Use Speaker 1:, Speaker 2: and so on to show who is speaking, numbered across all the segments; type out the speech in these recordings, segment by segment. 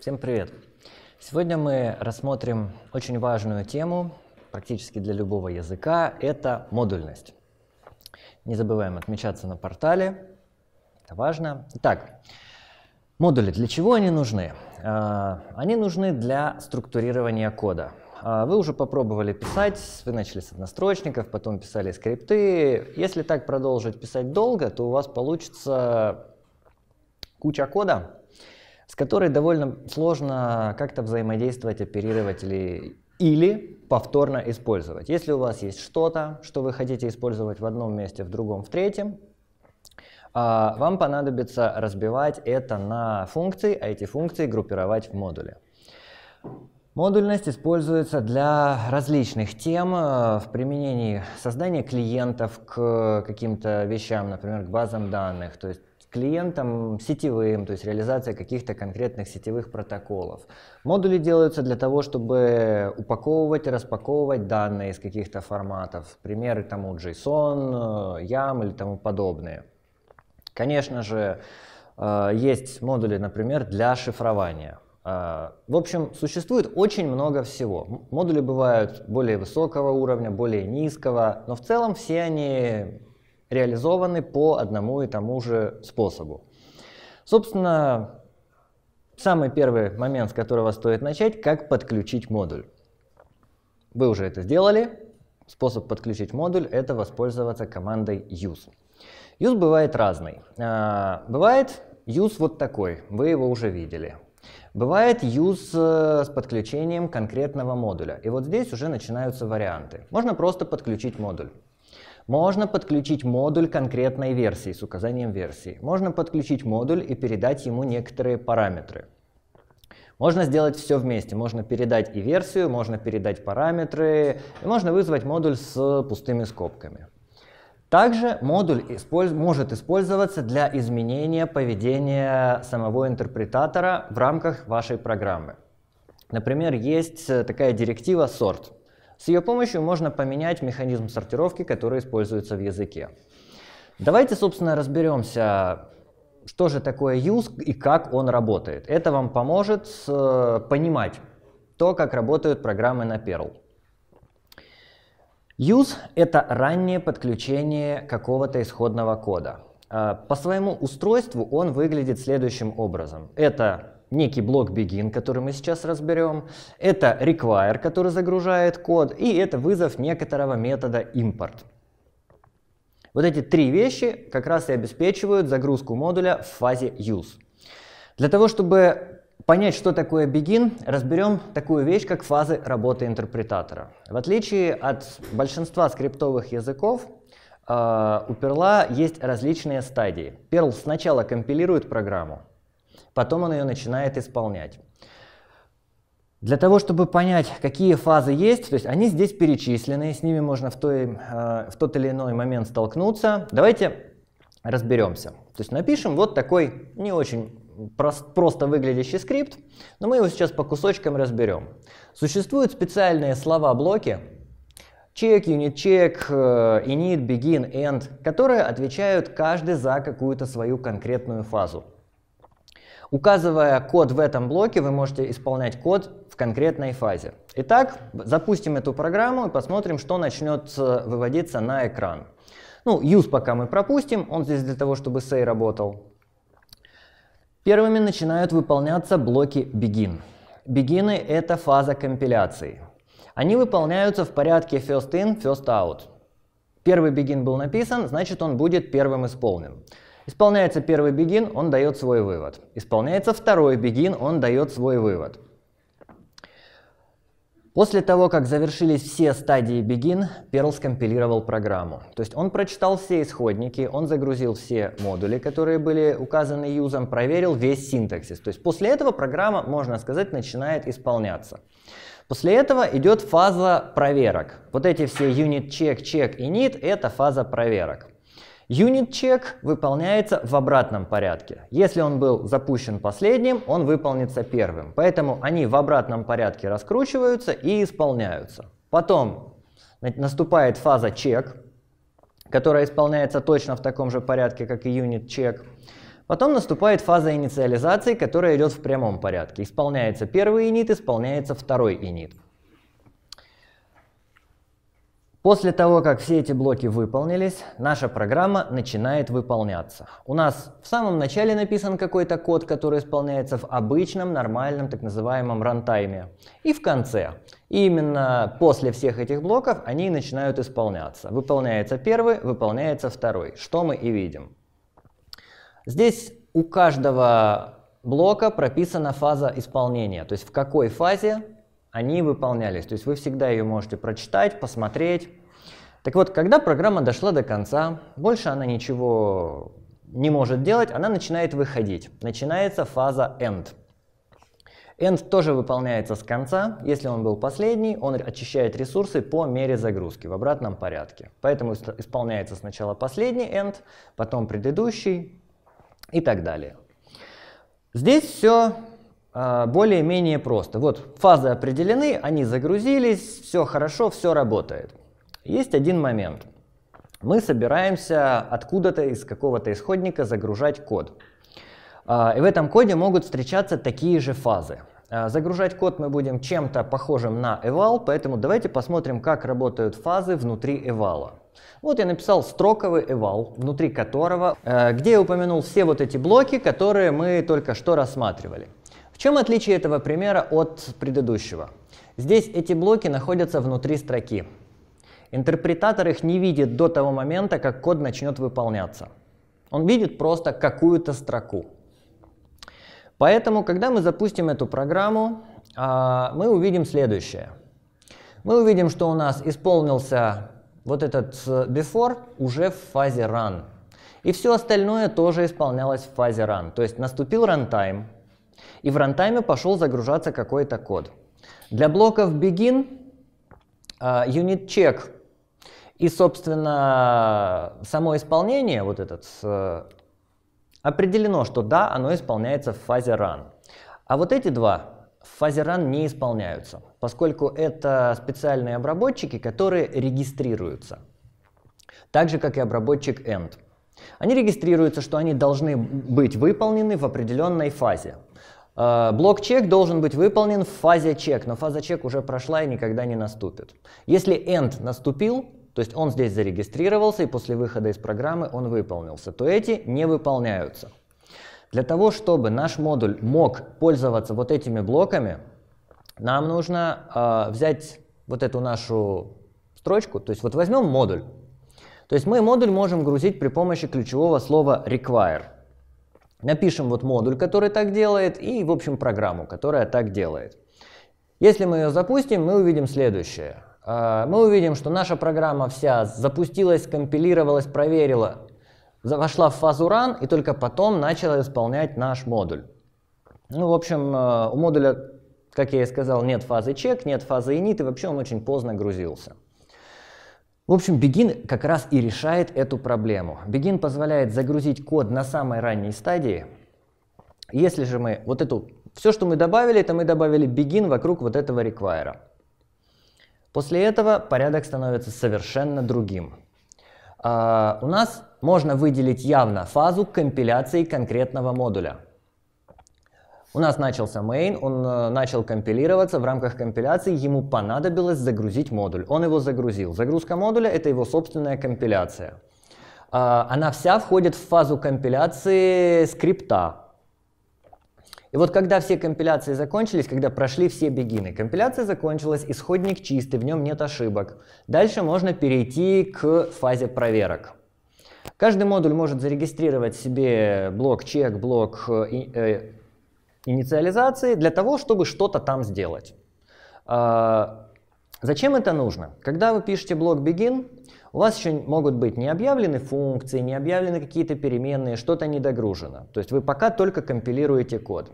Speaker 1: Всем привет! Сегодня мы рассмотрим очень важную тему, практически для любого языка, это модульность. Не забываем отмечаться на портале, это важно. Итак, модули, для чего они нужны? А, они нужны для структурирования кода. А, вы уже попробовали писать, вы начали с однострочников, потом писали скрипты. Если так продолжить писать долго, то у вас получится куча кода, с которой довольно сложно как-то взаимодействовать, оперировать или, или повторно использовать. Если у вас есть что-то, что вы хотите использовать в одном месте, в другом, в третьем, а, вам понадобится разбивать это на функции, а эти функции группировать в модули. Модульность используется для различных тем э, в применении создания клиентов к каким-то вещам, например, к базам данных. То есть клиентам сетевым, то есть реализация каких-то конкретных сетевых протоколов. Модули делаются для того, чтобы упаковывать и распаковывать данные из каких-то форматов, примеры тому JSON, э, YAML или тому подобное. Конечно же, э, есть модули, например, для шифрования. Э, в общем, существует очень много всего. Модули бывают более высокого уровня, более низкого, но в целом все они реализованы по одному и тому же способу. Собственно, самый первый момент, с которого стоит начать, как подключить модуль. Вы уже это сделали. Способ подключить модуль – это воспользоваться командой use. Use бывает разный. А, бывает use вот такой, вы его уже видели. Бывает use э, с подключением конкретного модуля. И вот здесь уже начинаются варианты. Можно просто подключить модуль. Можно подключить модуль конкретной версии с указанием версии. Можно подключить модуль и передать ему некоторые параметры. Можно сделать все вместе. Можно передать и версию, можно передать параметры, и можно вызвать модуль с пустыми скобками. Также модуль использ... может использоваться для изменения поведения самого интерпретатора в рамках вашей программы. Например, есть э, такая директива sort. С ее помощью можно поменять механизм сортировки, который используется в языке. Давайте, собственно, разберемся, что же такое use и как он работает. Это вам поможет э, понимать то, как работают программы на Perl. Use — это раннее подключение какого-то исходного кода. Э, по своему устройству он выглядит следующим образом. Это некий блок begin, который мы сейчас разберем, это require, который загружает код, и это вызов некоторого метода import. Вот эти три вещи как раз и обеспечивают загрузку модуля в фазе use. Для того, чтобы понять, что такое begin, разберем такую вещь, как фазы работы интерпретатора. В отличие от большинства скриптовых языков, э, у Perl есть различные стадии. Perl сначала компилирует программу, потом он ее начинает исполнять. Для того, чтобы понять, какие фазы есть, то есть они здесь перечислены, с ними можно в, той, э, в тот или иной момент столкнуться. Давайте разберемся. То есть напишем вот такой не очень прост, просто выглядящий скрипт, но мы его сейчас по кусочкам разберем. Существуют специальные слова-блоки, check, unit check, э, init, begin, end, которые отвечают каждый за какую-то свою конкретную фазу. Указывая код в этом блоке, вы можете исполнять код в конкретной фазе. Итак, запустим эту программу и посмотрим, что начнет э, выводиться на экран. Ну, use пока мы пропустим, он здесь для того, чтобы say работал. Первыми начинают выполняться блоки begin. Begin — это фаза компиляции. Они выполняются в порядке first in, first out. Первый begin был написан, значит он будет первым исполнен. Исполняется первый бегин, он дает свой вывод. Исполняется второй бегин, он дает свой вывод. После того, как завершились все стадии Begin, Perl скомпилировал программу. То есть он прочитал все исходники, он загрузил все модули, которые были указаны юзом, проверил весь синтаксис. То есть после этого программа, можно сказать, начинает исполняться. После этого идет фаза проверок. Вот эти все unit, check, check, и init — это фаза проверок. Юнит-чек выполняется в обратном порядке. Если он был запущен последним, он выполнится первым. Поэтому они в обратном порядке раскручиваются и исполняются. Потом наступает фаза чек, которая исполняется точно в таком же порядке, как и юнит-чек. Потом наступает фаза инициализации, которая идет в прямом порядке. Исполняется первый инит, исполняется второй инит. После того, как все эти блоки выполнились, наша программа начинает выполняться. У нас в самом начале написан какой-то код, который исполняется в обычном, нормальном, так называемом рантайме. И в конце. именно после всех этих блоков они начинают исполняться. Выполняется первый, выполняется второй, что мы и видим. Здесь у каждого блока прописана фаза исполнения, то есть в какой фазе они выполнялись. То есть вы всегда ее можете прочитать, посмотреть. Так вот, когда программа дошла до конца, больше она ничего не может делать, она начинает выходить. Начинается фаза end. End тоже выполняется с конца. Если он был последний, он очищает ресурсы по мере загрузки в обратном порядке. Поэтому исполняется сначала последний end, потом предыдущий и так далее. Здесь все а, более-менее просто. Вот фазы определены, они загрузились, все хорошо, все работает. Есть один момент. Мы собираемся откуда-то из какого-то исходника загружать код. А, и в этом коде могут встречаться такие же фазы. А, загружать код мы будем чем-то похожим на eval, поэтому давайте посмотрим, как работают фазы внутри eval. Вот я написал строковый eval, внутри которого, где я упомянул все вот эти блоки, которые мы только что рассматривали чем отличие этого примера от предыдущего? Здесь эти блоки находятся внутри строки. Интерпретатор их не видит до того момента, как код начнет выполняться. Он видит просто какую-то строку. Поэтому, когда мы запустим эту программу, а, мы увидим следующее. Мы увидим, что у нас исполнился вот этот э, before уже в фазе run. И все остальное тоже исполнялось в фазе run. То есть наступил runtime, и в рантайме пошел загружаться какой-то код. Для блоков begin unit check и, собственно, само исполнение, вот этот, определено, что да, оно исполняется в фазе run. А вот эти два в фазе run не исполняются, поскольку это специальные обработчики, которые регистрируются. Так же, как и обработчик end. Они регистрируются, что они должны быть выполнены в определенной фазе. Э, блок-чек должен быть выполнен в фазе чек, но фаза чек уже прошла и никогда не наступит. Если end наступил, то есть он здесь зарегистрировался и после выхода из программы он выполнился, то эти не выполняются. Для того, чтобы наш модуль мог пользоваться вот этими блоками, нам нужно э, взять вот эту нашу строчку, то есть вот возьмем модуль. То есть мы модуль можем грузить при помощи ключевого слова require. Напишем вот модуль, который так делает, и, в общем, программу, которая так делает. Если мы ее запустим, мы увидим следующее. А, мы увидим, что наша программа вся запустилась, компилировалась, проверила, вошла в фазу run и только потом начала исполнять наш модуль. Ну, в общем, а, у модуля, как я и сказал, нет фазы чек, нет фазы init, и вообще он очень поздно грузился. В общем, Begin как раз и решает эту проблему. Begin позволяет загрузить код на самой ранней стадии. Если же мы вот эту... Все, что мы добавили, это мы добавили Begin вокруг вот этого require. После этого порядок становится совершенно другим. А, у нас можно выделить явно фазу компиляции конкретного модуля – у нас начался main, он э, начал компилироваться. В рамках компиляции ему понадобилось загрузить модуль. Он его загрузил. Загрузка модуля — это его собственная компиляция. А, она вся входит в фазу компиляции скрипта. И вот когда все компиляции закончились, когда прошли все бегины, компиляция закончилась, исходник чистый, в нем нет ошибок. Дальше можно перейти к фазе проверок. Каждый модуль может зарегистрировать себе блок чек, блок э, э, инициализации для того, чтобы что-то там сделать. А, зачем это нужно? Когда вы пишете блок begin, у вас еще могут быть не объявлены функции, не объявлены какие-то переменные, что-то недогружено. То есть вы пока только компилируете код.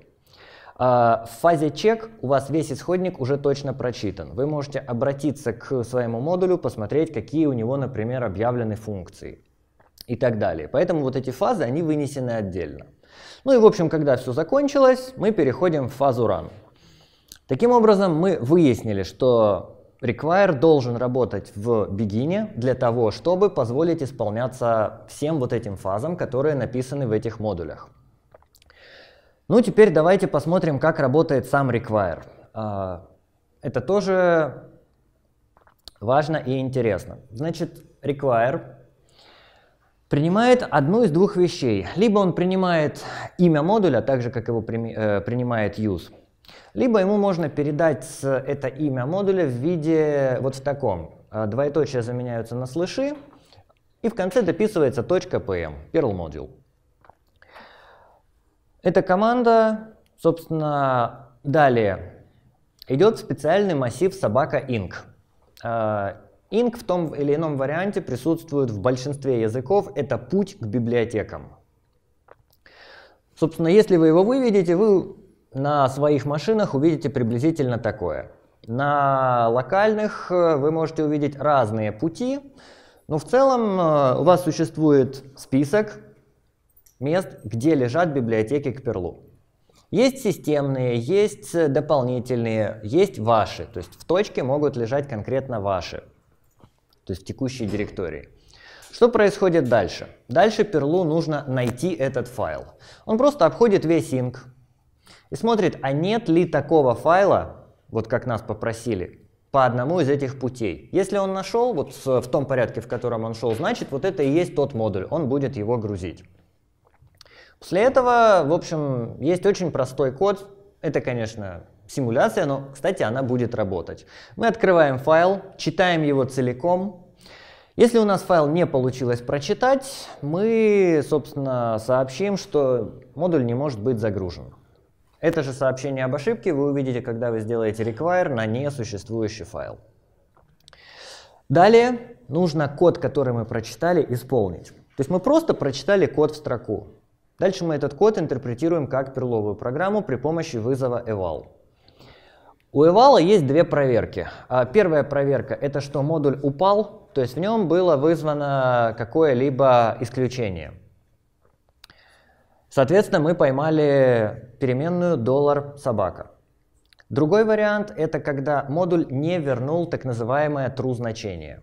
Speaker 1: А, в фазе чек у вас весь исходник уже точно прочитан. Вы можете обратиться к своему модулю, посмотреть, какие у него, например, объявлены функции и так далее. Поэтому вот эти фазы, они вынесены отдельно. Ну и в общем, когда все закончилось, мы переходим в фазу run. Таким образом, мы выяснили, что require должен работать в begin для того, чтобы позволить исполняться всем вот этим фазам, которые написаны в этих модулях. Ну, теперь давайте посмотрим, как работает сам require. А, это тоже важно и интересно. Значит, require принимает одну из двух вещей. Либо он принимает имя модуля, так же, как его э, принимает use, либо ему можно передать это имя модуля в виде вот в таком. Э, двоеточие заменяются на слыши, и в конце дописывается точка .pm, Perl модуль. Эта команда, собственно, далее идет в специальный массив собака inc. Э, Инк в том или ином варианте присутствует в большинстве языков. Это путь к библиотекам. Собственно, если вы его выведете, вы на своих машинах увидите приблизительно такое. На локальных э, вы можете увидеть разные пути, но в целом э, у вас существует список мест, где лежат библиотеки к перлу. Есть системные, есть э, дополнительные, есть ваши. То есть в точке могут лежать конкретно ваши то есть в текущей директории. Что происходит дальше? Дальше перлу нужно найти этот файл. Он просто обходит весь инк и смотрит, а нет ли такого файла, вот как нас попросили, по одному из этих путей. Если он нашел, вот в том порядке, в котором он шел, значит, вот это и есть тот модуль, он будет его грузить. После этого, в общем, есть очень простой код. Это, конечно, симуляция, но, кстати, она будет работать. Мы открываем файл, читаем его целиком, если у нас файл не получилось прочитать, мы, собственно, сообщим, что модуль не может быть загружен. Это же сообщение об ошибке вы увидите, когда вы сделаете require на несуществующий файл. Далее нужно код, который мы прочитали, исполнить. То есть мы просто прочитали код в строку. Дальше мы этот код интерпретируем как перловую программу при помощи вызова eval. У Eval есть две проверки. А, первая проверка – это что модуль упал, то есть в нем было вызвано какое-либо исключение. Соответственно, мы поймали переменную доллар собака. Другой вариант – это когда модуль не вернул так называемое true значение.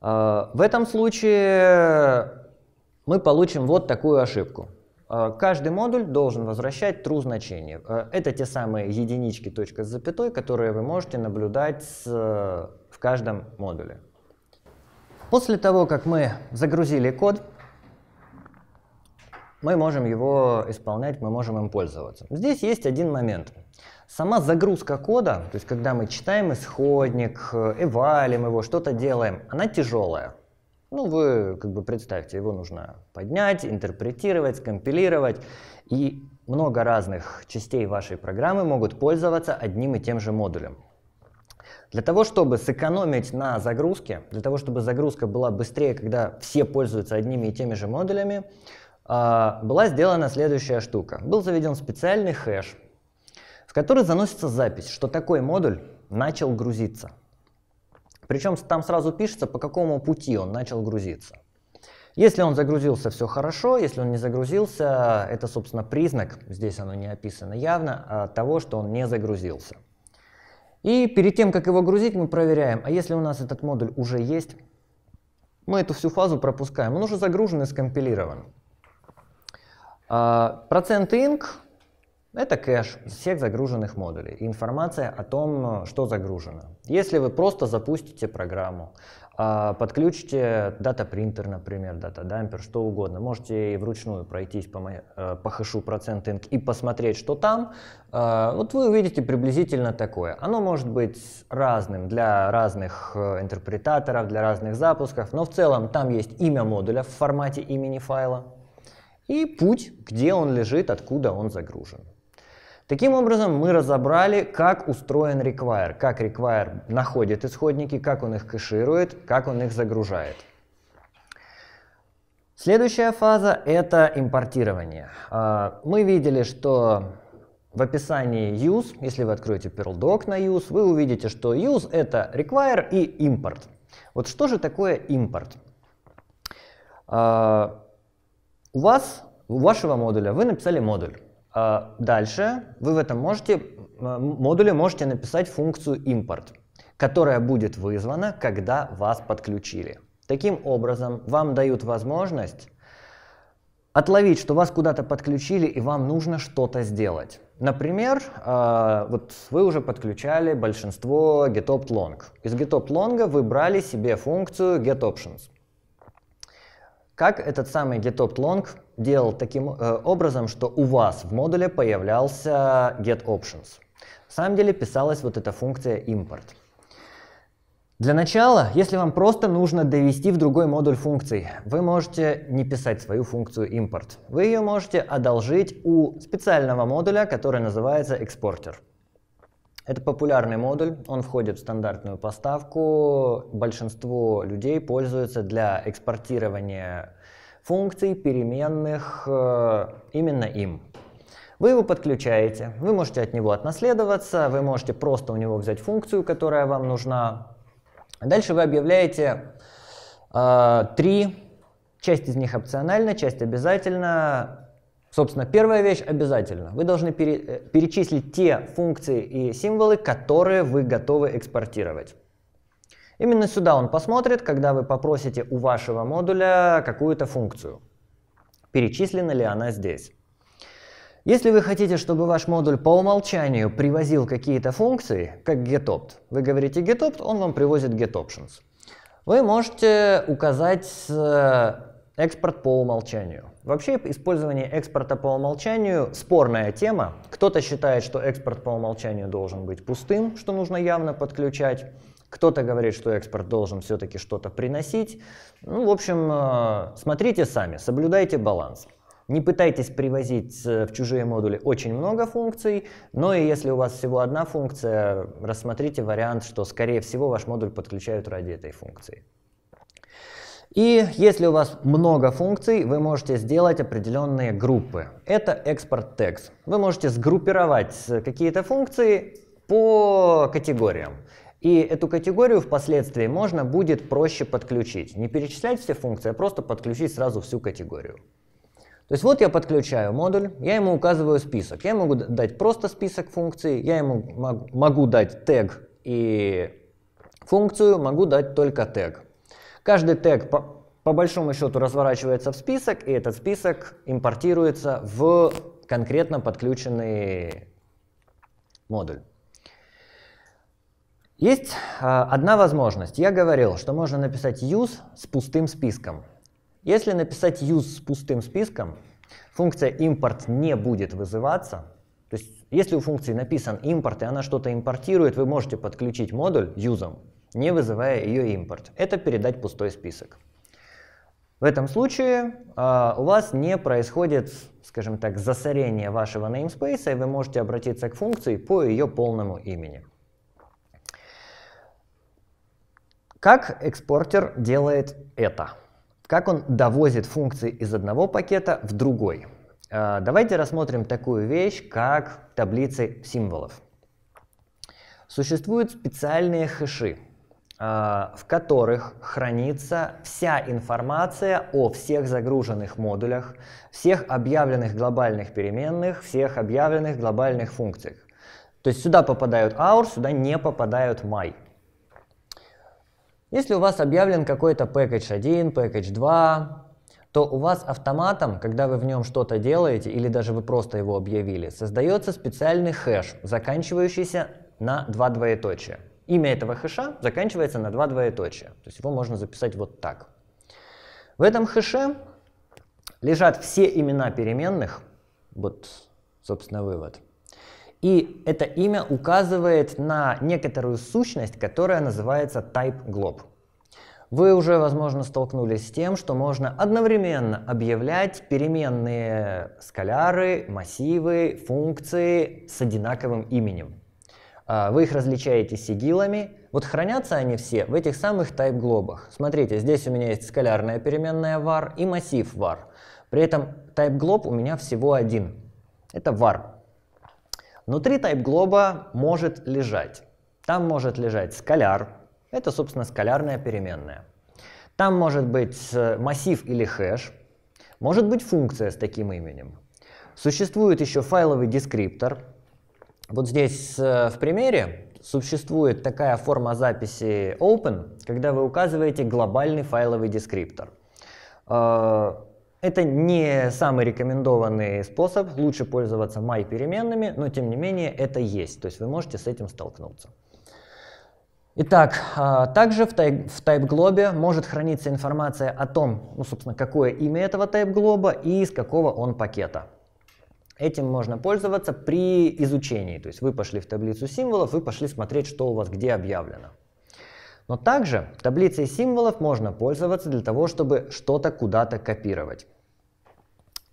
Speaker 1: А, в этом случае мы получим вот такую ошибку – Э, каждый модуль должен возвращать true значение. Э, это те самые единички, точка с запятой, которые вы можете наблюдать в каждом модуле. После того, как мы загрузили код, мы можем его исполнять, мы можем им пользоваться. Здесь есть один момент. Сама загрузка кода, то есть когда мы читаем исходник, э, эвалим его, что-то делаем, она тяжелая. Ну, вы как бы представьте, его нужно поднять, интерпретировать, компилировать. И много разных частей вашей программы могут пользоваться одним и тем же модулем. Для того, чтобы сэкономить на загрузке, для того, чтобы загрузка была быстрее, когда все пользуются одними и теми же модулями, а, была сделана следующая штука. Был заведен специальный хэш, в который заносится запись, что такой модуль начал грузиться – причем там сразу пишется, по какому пути он начал грузиться. Если он загрузился, все хорошо, если он не загрузился, это, собственно, признак, здесь оно не описано явно, а того, что он не загрузился. И перед тем, как его грузить, мы проверяем, а если у нас этот модуль уже есть, мы эту всю фазу пропускаем, он уже загружен и скомпилирован. А, процент %inc это кэш всех загруженных модулей и информация о том, что загружено. Если вы просто запустите программу, а, подключите дата-принтер, например, дата-дампер, что угодно, можете и вручную пройтись по, э, по хэшу процент инк и посмотреть, что там, а, вот вы увидите приблизительно такое. Оно может быть разным для разных э, интерпретаторов, для разных запусков, но в целом там есть имя модуля в формате имени файла и путь, где он лежит, откуда он загружен. Таким образом, мы разобрали, как устроен require, как require находит исходники, как он их кэширует, как он их загружает. Следующая фаза — это импортирование. А, мы видели, что в описании use, если вы откроете perldoc на use, вы увидите, что use — это require и import. Вот что же такое импорт? А, у вас, у вашего модуля, вы написали модуль. А, дальше вы в этом можете, модуле можете написать функцию импорт, которая будет вызвана, когда вас подключили. Таким образом, вам дают возможность отловить, что вас куда-то подключили и вам нужно что-то сделать. Например, а, вот вы уже подключали большинство getOpt-long. Из getOpt-long вы брали себе функцию getOptions. Как этот самый getOpt-long делал таким э, образом, что у вас в модуле появлялся get options. На самом деле писалась вот эта функция import. Для начала, если вам просто нужно довести в другой модуль функций, вы можете не писать свою функцию import. Вы ее можете одолжить у специального модуля, который называется экспортер. Это популярный модуль, он входит в стандартную поставку. Большинство людей пользуются для экспортирования функций переменных э, именно им. Вы его подключаете, вы можете от него отнаследоваться, вы можете просто у него взять функцию, которая вам нужна. Дальше вы объявляете э, три, часть из них опциональна, часть обязательно. Собственно, первая вещь обязательно. Вы должны пере, э, перечислить те функции и символы, которые вы готовы экспортировать. Именно сюда он посмотрит, когда вы попросите у вашего модуля какую-то функцию. Перечислена ли она здесь? Если вы хотите, чтобы ваш модуль по умолчанию привозил какие-то функции, как getOpt, вы говорите getOpt, он вам привозит getOptions. Вы можете указать э, экспорт по умолчанию. Вообще использование экспорта по умолчанию спорная тема. Кто-то считает, что экспорт по умолчанию должен быть пустым, что нужно явно подключать. Кто-то говорит, что экспорт должен все-таки что-то приносить. Ну, в общем, э, смотрите сами, соблюдайте баланс. Не пытайтесь привозить э, в чужие модули очень много функций, но и если у вас всего одна функция, рассмотрите вариант, что скорее всего ваш модуль подключают ради этой функции. И если у вас много функций, вы можете сделать определенные группы. Это экспорт текст. Вы можете сгруппировать э, какие-то функции по категориям. И эту категорию впоследствии можно будет проще подключить. Не перечислять все функции, а просто подключить сразу всю категорию. То есть вот я подключаю модуль, я ему указываю список. Я могу дать просто список функций, я ему могу, дать тег и функцию, могу дать только тег. Каждый тег по, по большому счету разворачивается в список, и этот список импортируется в конкретно подключенный модуль. Есть а, одна возможность. Я говорил, что можно написать use с пустым списком. Если написать use с пустым списком, функция import не будет вызываться. То есть, если у функции написан import и она что-то импортирует, вы можете подключить модуль use, не вызывая ее импорт. Это передать пустой список. В этом случае э, у вас не происходит, скажем так, засорение вашего namespace, и вы можете обратиться к функции по ее полному имени. Как экспортер делает это? Как он довозит функции из одного пакета в другой? А, давайте рассмотрим такую вещь, как таблицы символов. Существуют специальные хэши, а, в которых хранится вся информация о всех загруженных модулях, всех объявленных глобальных переменных, всех объявленных глобальных функциях. То есть сюда попадают hour, сюда не попадают my. Если у вас объявлен какой-то package 1, package 2, то у вас автоматом, когда вы в нем что-то делаете, или даже вы просто его объявили, создается специальный хэш, заканчивающийся на два двоеточия. Имя этого хэша заканчивается на два двоеточия. То есть его можно записать вот так. В этом хэше лежат все имена переменных. Вот, собственно, вывод. И это имя указывает на некоторую сущность, которая называется Type Glob. Вы уже, возможно, столкнулись с тем, что можно одновременно объявлять переменные скаляры, массивы, функции с одинаковым именем. А, вы их различаете сигилами. Вот хранятся они все в этих самых type глобах. Смотрите, здесь у меня есть скалярная переменная var и массив var. При этом type glob у меня всего один. Это var. Внутри Type глоба может лежать. Там может лежать скаляр. Это, собственно, скалярная переменная. Там может быть э, массив или хэш. Может быть функция с таким именем. Существует еще файловый дескриптор. Вот здесь э, в примере существует такая форма записи open, когда вы указываете глобальный файловый дескриптор. Э, это не самый рекомендованный способ, лучше пользоваться my переменными, но тем не менее это есть, то есть вы можете с этим столкнуться. Итак, а, также в, type, в TypeGlobe может храниться информация о том, ну, собственно, какое имя этого TypeGlobe и из какого он пакета. Этим можно пользоваться при изучении. То есть вы пошли в таблицу символов, вы пошли смотреть, что у вас где объявлено. Но также таблицей символов можно пользоваться для того, чтобы что-то куда-то копировать.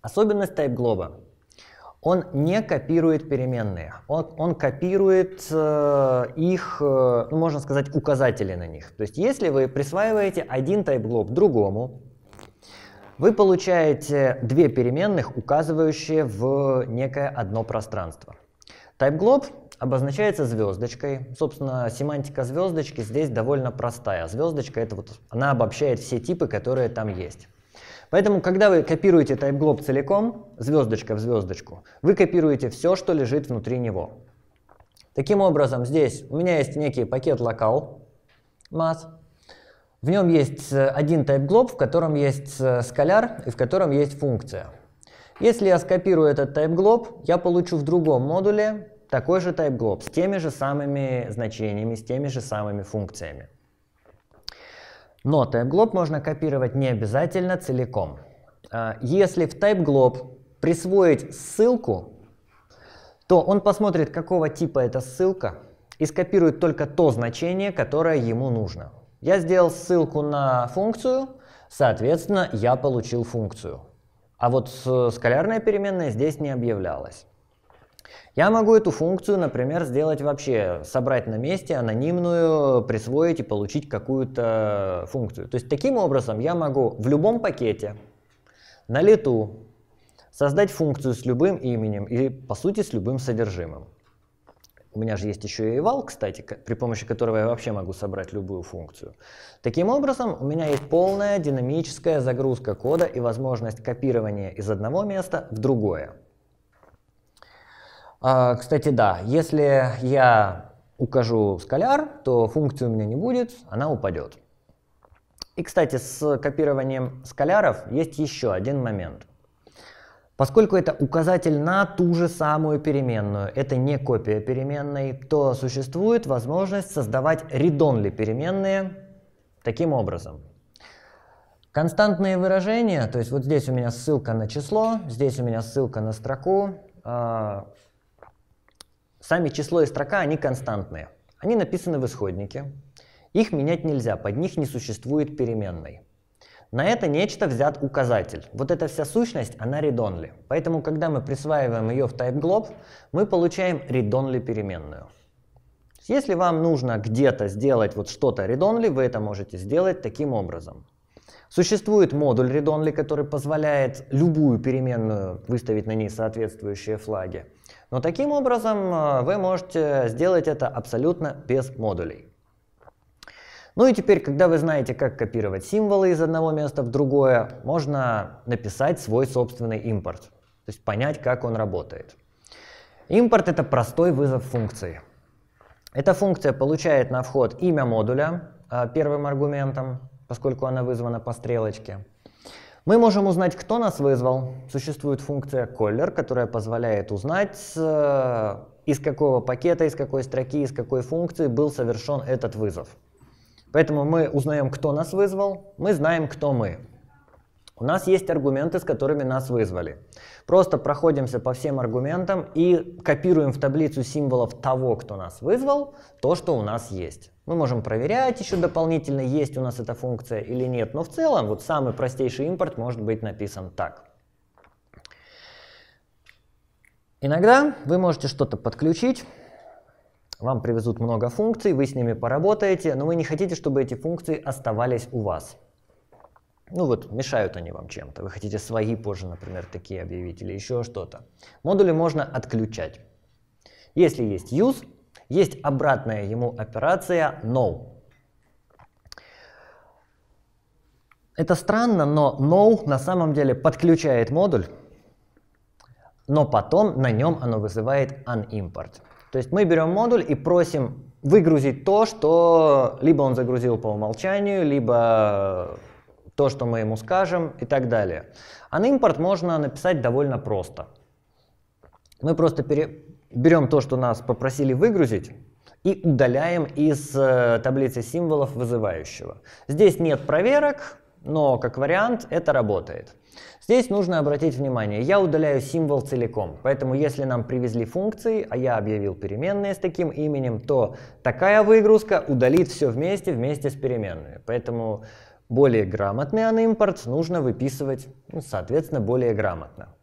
Speaker 1: Особенность Type Он не копирует переменные, он, он копирует э, их, э, ну, можно сказать, указатели на них. То есть если вы присваиваете один Type другому, вы получаете две переменных, указывающие в некое одно пространство. TypeGlobe обозначается звездочкой. Собственно, семантика звездочки здесь довольно простая. Звездочка это вот, она обобщает все типы, которые там есть. Поэтому, когда вы копируете TypeGlob целиком, звездочка в звездочку, вы копируете все, что лежит внутри него. Таким образом, здесь у меня есть некий пакет локал, mass. В нем есть э, один TypeGlob, в котором есть э, скаляр и в котором есть функция. Если я скопирую этот TypeGlob, я получу в другом модуле такой же type glob с теми же самыми значениями, с теми же самыми функциями. Но type glob можно копировать не обязательно целиком. А, если в type glob присвоить ссылку, то он посмотрит, какого типа эта ссылка, и скопирует только то значение, которое ему нужно. Я сделал ссылку на функцию, соответственно, я получил функцию. А вот э, скалярная переменная здесь не объявлялась. Я могу эту функцию, например, сделать вообще, собрать на месте анонимную, присвоить и получить какую-то функцию. То есть таким образом я могу в любом пакете на лету создать функцию с любым именем и, по сути, с любым содержимым. У меня же есть еще и eval, кстати, при помощи которого я вообще могу собрать любую функцию. Таким образом, у меня есть полная динамическая загрузка кода и возможность копирования из одного места в другое. А, кстати, да, если я укажу скаляр, то функции у меня не будет, она упадет. И, кстати, с копированием скаляров есть еще один момент. Поскольку это указатель на ту же самую переменную, это не копия переменной, то существует возможность создавать read-only переменные таким образом. Константные выражения, то есть вот здесь у меня ссылка на число, здесь у меня ссылка на строку, а, Сами число и строка, они константные. Они написаны в исходнике. Их менять нельзя, под них не существует переменной. На это нечто взят указатель. Вот эта вся сущность, она read-only. Поэтому, когда мы присваиваем ее в TypeGlob, мы получаем read-only переменную. Если вам нужно где-то сделать вот что-то read-only, вы это можете сделать таким образом. Существует модуль read-only, который позволяет любую переменную выставить на ней соответствующие флаги. Но таким образом э, вы можете сделать это абсолютно без модулей. Ну и теперь, когда вы знаете, как копировать символы из одного места в другое, можно написать свой собственный импорт. То есть понять, как он работает. Импорт — это простой вызов функции. Эта функция получает на вход имя модуля э, первым аргументом, поскольку она вызвана по стрелочке. Мы можем узнать, кто нас вызвал. Существует функция caller, которая позволяет узнать, э, из какого пакета, из какой строки, из какой функции был совершен этот вызов. Поэтому мы узнаем, кто нас вызвал, мы знаем, кто мы. У нас есть аргументы, с которыми нас вызвали. Просто проходимся по всем аргументам и копируем в таблицу символов того, кто нас вызвал, то, что у нас есть. Мы можем проверять еще дополнительно, есть у нас эта функция или нет, но в целом вот самый простейший импорт может быть написан так. Иногда вы можете что-то подключить, вам привезут много функций, вы с ними поработаете, но вы не хотите, чтобы эти функции оставались у вас. Ну вот, мешают они вам чем-то. Вы хотите свои позже, например, такие объявить или еще что-то. Модули можно отключать. Если есть use, есть обратная ему операция no. Это странно, но no на самом деле подключает модуль, но потом на нем оно вызывает unimport. То есть мы берем модуль и просим выгрузить то, что либо он загрузил по умолчанию, либо то, что мы ему скажем и так далее. Unimport можно написать довольно просто. Мы просто пере берем то, что нас попросили выгрузить, и удаляем из э, таблицы символов вызывающего. Здесь нет проверок, но как вариант это работает. Здесь нужно обратить внимание, я удаляю символ целиком, поэтому если нам привезли функции, а я объявил переменные с таким именем, то такая выгрузка удалит все вместе вместе с переменными. Поэтому более грамотный анимпорт нужно выписывать, ну, соответственно, более грамотно.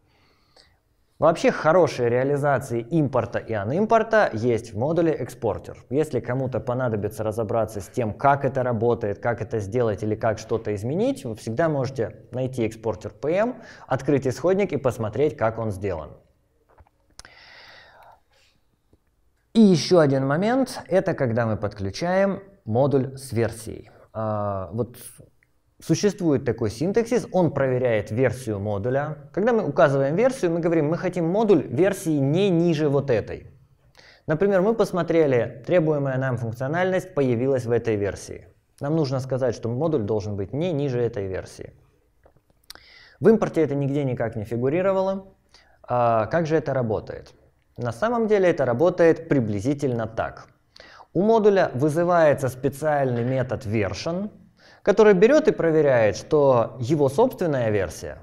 Speaker 1: Вообще хорошие реализации импорта и анимпорта есть в модуле экспортер. Если кому-то понадобится разобраться с тем, как это работает, как это сделать или как что-то изменить, вы всегда можете найти экспортер PM, открыть исходник и посмотреть, как он сделан. И еще один момент, это когда мы подключаем модуль с версией. А, вот Существует такой синтаксис, он проверяет версию модуля. Когда мы указываем версию, мы говорим, мы хотим модуль версии не ниже вот этой. Например, мы посмотрели, требуемая нам функциональность появилась в этой версии. Нам нужно сказать, что модуль должен быть не ниже этой версии. В импорте это нигде никак не фигурировало. А как же это работает? На самом деле это работает приблизительно так. У модуля вызывается специальный метод version, который берет и проверяет, что его собственная версия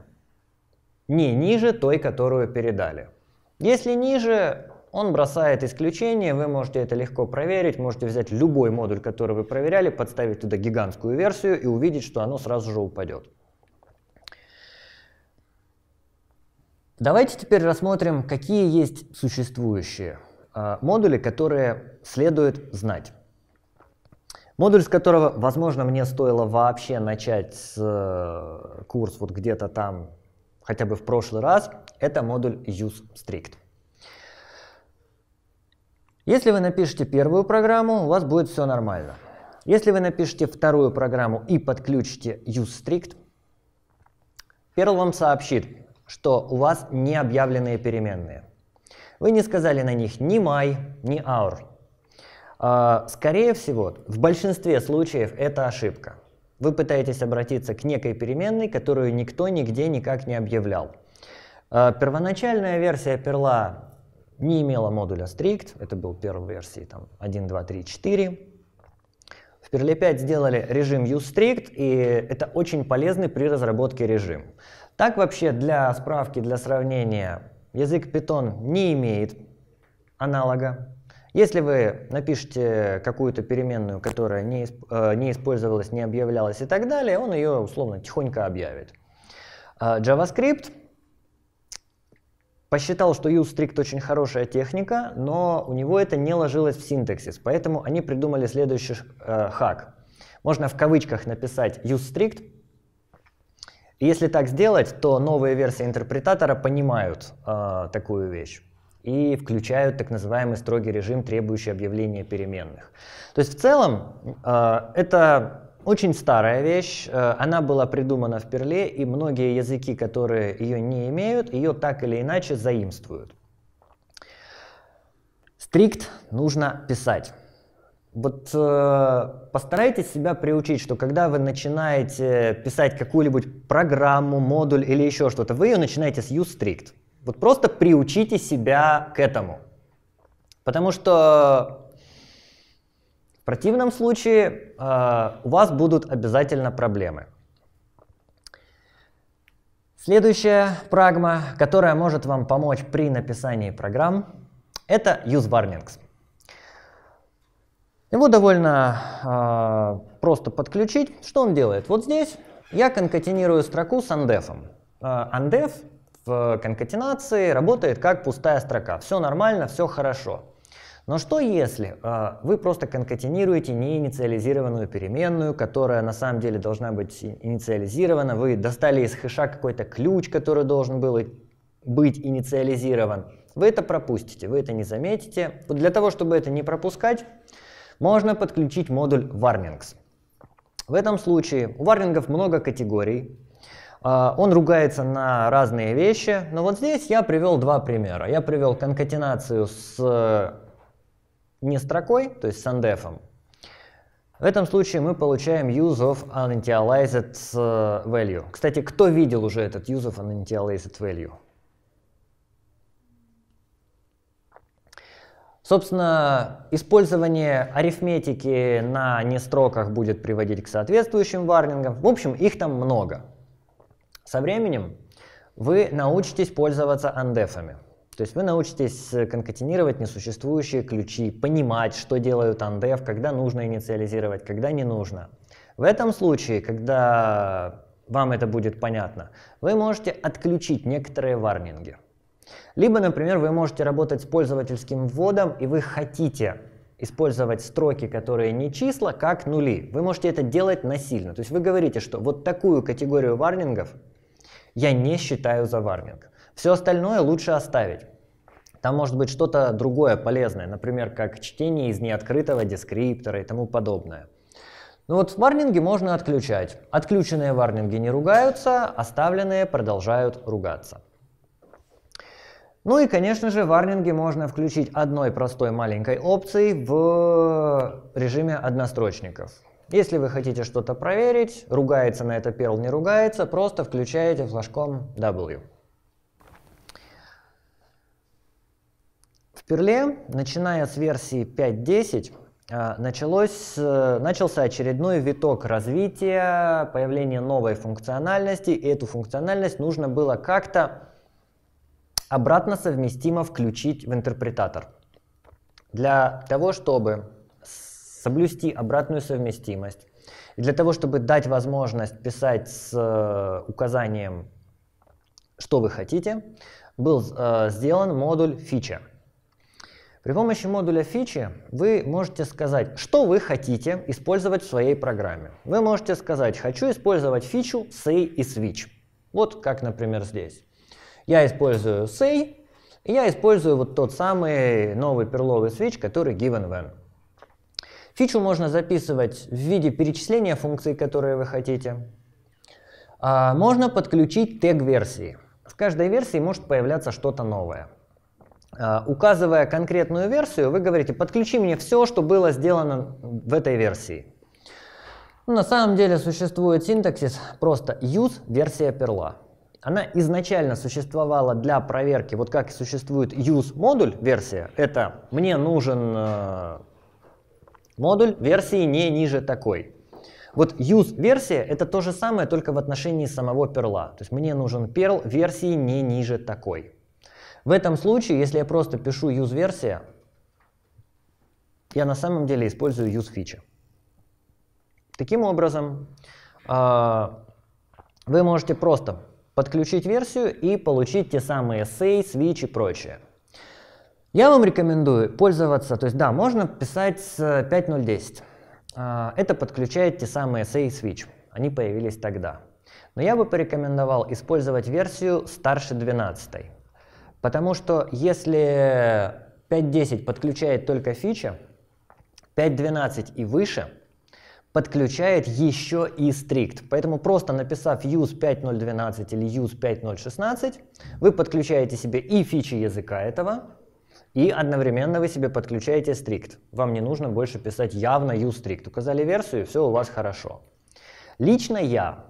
Speaker 1: не ниже той, которую передали. Если ниже, он бросает исключение, вы можете это легко проверить, можете взять любой модуль, который вы проверяли, подставить туда гигантскую версию и увидеть, что оно сразу же упадет. Давайте теперь рассмотрим, какие есть существующие э, модули, которые следует знать. Модуль, с которого, возможно, мне стоило вообще начать с, э, курс вот где-то там, хотя бы в прошлый раз, это модуль Use Strict. Если вы напишете первую программу, у вас будет все нормально. Если вы напишете вторую программу и подключите useStrict, Perl вам сообщит, что у вас не объявленные переменные. Вы не сказали на них ни my, ни our. А, скорее всего, в большинстве случаев это ошибка. Вы пытаетесь обратиться к некой переменной, которую никто нигде никак не объявлял. А, первоначальная версия перла не имела модуля strict, это был первой версии там, 1, 2, 3, 4. В перле 5 сделали режим useStrict, и это очень полезный при разработке режим. Так вообще для справки, для сравнения, язык Python не имеет аналога если вы напишете какую-то переменную, которая не, э, не использовалась, не объявлялась и так далее, он ее условно тихонько объявит. Э, JavaScript посчитал, что useStrict очень хорошая техника, но у него это не ложилось в синтаксис, поэтому они придумали следующий э, хак. Можно в кавычках написать useStrict, если так сделать, то новые версии интерпретатора понимают э, такую вещь и включают так называемый строгий режим, требующий объявления переменных. То есть в целом э, это очень старая вещь, э, она была придумана в Перле, и многие языки, которые ее не имеют, ее так или иначе заимствуют. Стрикт нужно писать. Вот э, постарайтесь себя приучить, что когда вы начинаете писать какую-нибудь программу, модуль или еще что-то, вы ее начинаете с use strict. Вот просто приучите себя к этому. Потому что в противном случае э, у вас будут обязательно проблемы. Следующая прагма, которая может вам помочь при написании программ, это use warnings. Его довольно э, просто подключить. Что он делает? Вот здесь я конкатенирую строку с undef. Э, undef в конкатенации работает как пустая строка. Все нормально, все хорошо. Но что если э, вы просто конкатенируете неинициализированную переменную, которая на самом деле должна быть инициализирована, вы достали из хэша какой-то ключ, который должен был быть инициализирован, вы это пропустите, вы это не заметите. Вот для того, чтобы это не пропускать, можно подключить модуль warnings. В этом случае у варнингов много категорий, а, он ругается на разные вещи, но вот здесь я привел два примера. Я привел конкатенацию с э, не строкой, то есть с undef'ом. В этом случае мы получаем use of uninitialized э, value. Кстати, кто видел уже этот use of uninitialized value? Собственно, использование арифметики на нестроках будет приводить к соответствующим варнингам. В общем, их там много. Со временем вы научитесь пользоваться андефами. То есть вы научитесь э, конкатенировать несуществующие ключи, понимать, что делают андеф, когда нужно инициализировать, когда не нужно. В этом случае, когда вам это будет понятно, вы можете отключить некоторые варнинги. Либо, например, вы можете работать с пользовательским вводом, и вы хотите использовать строки, которые не числа, как нули. Вы можете это делать насильно. То есть вы говорите, что вот такую категорию варнингов я не считаю за варминг. Все остальное лучше оставить. Там может быть что-то другое полезное, например, как чтение из неоткрытого дескриптора и тому подобное. Но ну вот варнинги можно отключать. Отключенные варнинги не ругаются, оставленные продолжают ругаться. Ну и, конечно же, варнинги можно включить одной простой маленькой опцией в режиме однострочников. Если вы хотите что-то проверить, ругается на это Perl, не ругается, просто включаете флажком W. В Перле, начиная с версии 5.10, а, началось, начался очередной виток развития, появление новой функциональности, и эту функциональность нужно было как-то обратно совместимо включить в интерпретатор. Для того, чтобы соблюсти обратную совместимость. И для того, чтобы дать возможность писать с э, указанием, что вы хотите, был э, сделан модуль фича. При помощи модуля фичи вы можете сказать, что вы хотите использовать в своей программе. Вы можете сказать, хочу использовать фичу say и switch. Вот как, например, здесь. Я использую say, и я использую вот тот самый новый перловый switch, который given when. Фичу можно записывать в виде перечисления функций, которые вы хотите. А, можно подключить тег версии. В каждой версии может появляться что-то новое. А, указывая конкретную версию, вы говорите, подключи мне все, что было сделано в этой версии. Ну, на самом деле существует синтаксис просто use версия перла. Она изначально существовала для проверки, вот как существует use модуль версия. Это мне нужен э, Модуль версии не ниже такой. Вот use-версия это то же самое, только в отношении самого перла. То есть мне нужен перл версии не ниже такой. В этом случае, если я просто пишу use-версия, я на самом деле использую use-фичи. Таким образом, а, вы можете просто подключить версию и получить те самые say, switch и прочее. Я вам рекомендую пользоваться, то есть да, можно писать с 5.0.10. Э, а, это подключает те самые Say Switch, они появились тогда. Но я бы порекомендовал использовать версию старше 12. Потому что если 5.10 подключает только фича, 5.12 и выше подключает еще и Strict. Поэтому просто написав use 5.0.12 или use 5.0.16, вы подключаете себе и фичи языка этого, и одновременно вы себе подключаете strict. Вам не нужно больше писать явно ustrict. Указали версию, и все у вас хорошо. Лично я,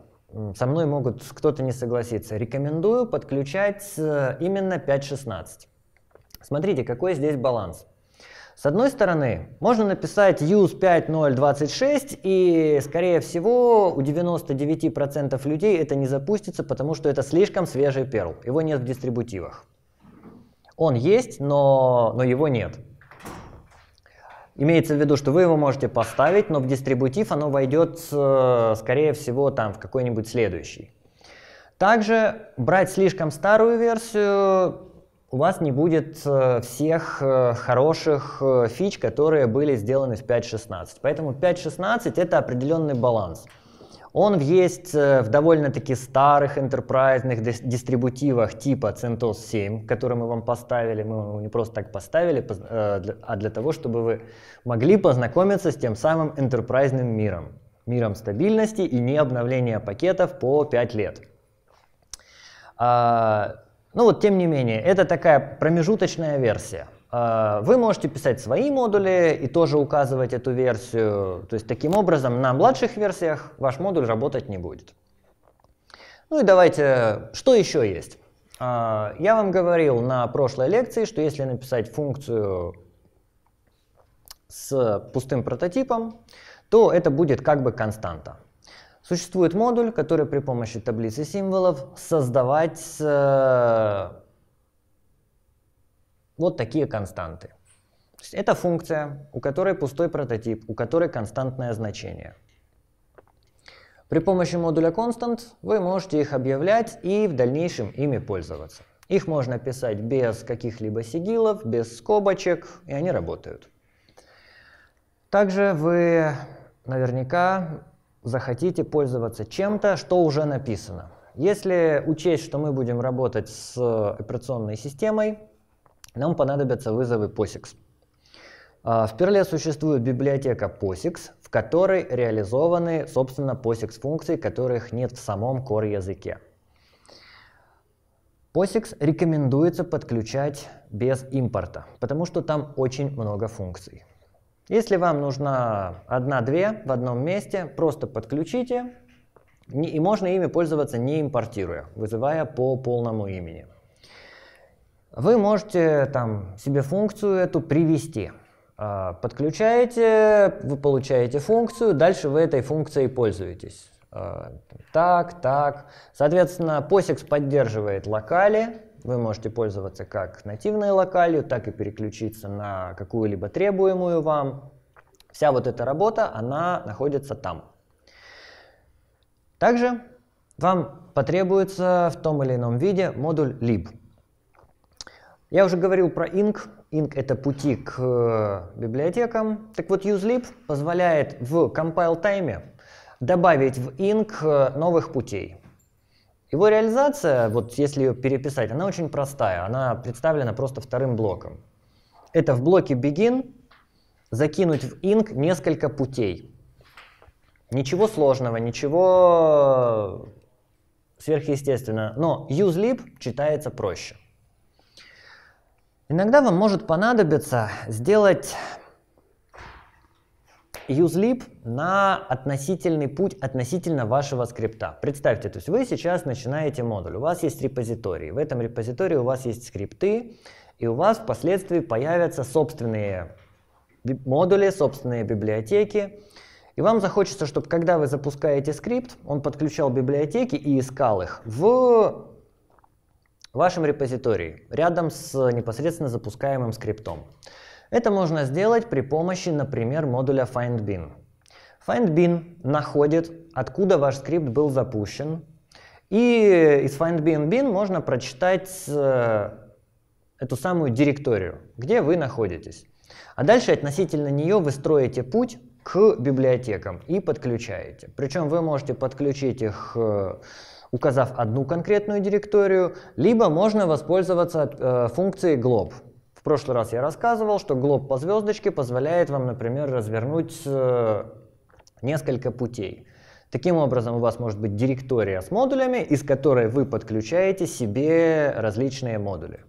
Speaker 1: со мной могут кто-то не согласиться, рекомендую подключать э, именно 5.16. Смотрите, какой здесь баланс. С одной стороны, можно написать use 5.0.26, и, скорее всего, у 99% людей это не запустится, потому что это слишком свежий перл, его нет в дистрибутивах. Он есть, но, но его нет. Имеется в виду, что вы его можете поставить, но в дистрибутив оно войдет, скорее всего, там в какой-нибудь следующий. Также брать слишком старую версию, у вас не будет э, всех э, хороших э, фич, которые были сделаны в 5.16. Поэтому 5.16 это определенный баланс. Он есть э, в довольно-таки старых интерпрайзных дистрибутивах типа CentOS 7, который мы вам поставили. Мы его не просто так поставили, э, а для того, чтобы вы могли познакомиться с тем самым интерпрайзным миром. Миром стабильности и не обновления пакетов по 5 лет. А, ну вот, тем не менее, это такая промежуточная версия. А, вы можете писать свои модули и тоже указывать эту версию. То есть таким образом на младших версиях ваш модуль работать не будет. Ну и давайте, что еще есть? А, я вам говорил на прошлой лекции, что если написать функцию с пустым прототипом, то это будет как бы константа. Существует модуль, который при помощи таблицы символов создавать э, вот такие константы. Это функция, у которой пустой прототип, у которой константное значение. При помощи модуля constant вы можете их объявлять и в дальнейшем ими пользоваться. Их можно писать без каких-либо сигилов, без скобочек, и они работают. Также вы наверняка захотите пользоваться чем-то, что уже написано. Если учесть, что мы будем работать с операционной системой, нам понадобятся вызовы POSIX. А, в Perl существует библиотека POSIX, в которой реализованы, собственно, POSIX функции, которых нет в самом core языке. POSIX рекомендуется подключать без импорта, потому что там очень много функций. Если вам нужна одна-две в одном месте, просто подключите, и можно ими пользоваться не импортируя, вызывая по полному имени. Вы можете там себе функцию эту привести. А, подключаете, вы получаете функцию, дальше вы этой функцией пользуетесь. А, так, так. Соответственно, POSIX поддерживает локали. Вы можете пользоваться как нативной локалью, так и переключиться на какую-либо требуемую вам. Вся вот эта работа, она находится там. Также вам потребуется в том или ином виде модуль lib. Я уже говорил про Ink. Ink — это пути к э, библиотекам. Так вот, UseLib позволяет в compile-тайме добавить в Ink э, новых путей. Его реализация, вот если ее переписать, она очень простая. Она представлена просто вторым блоком. Это в блоке begin закинуть в Ink несколько путей. Ничего сложного, ничего сверхъестественного. Но useLib читается проще. Иногда вам может понадобиться сделать useLib на относительный путь относительно вашего скрипта. Представьте, то есть вы сейчас начинаете модуль, у вас есть репозиторий, в этом репозитории у вас есть скрипты, и у вас впоследствии появятся собственные модули, собственные библиотеки, и вам захочется, чтобы когда вы запускаете скрипт, он подключал библиотеки и искал их в в вашем репозитории, рядом с непосредственно запускаемым скриптом. Это можно сделать при помощи, например, модуля findBin. FindBin находит, откуда ваш скрипт был запущен, и из findBnBin можно прочитать э, эту самую директорию, где вы находитесь. А дальше относительно нее вы строите путь к библиотекам и подключаете. Причем вы можете подключить их э, указав одну конкретную директорию, либо можно воспользоваться э, функцией glob. В прошлый раз я рассказывал, что glob по звездочке позволяет вам, например, развернуть э, несколько путей. Таким образом, у вас может быть директория с модулями, из которой вы подключаете себе различные модули.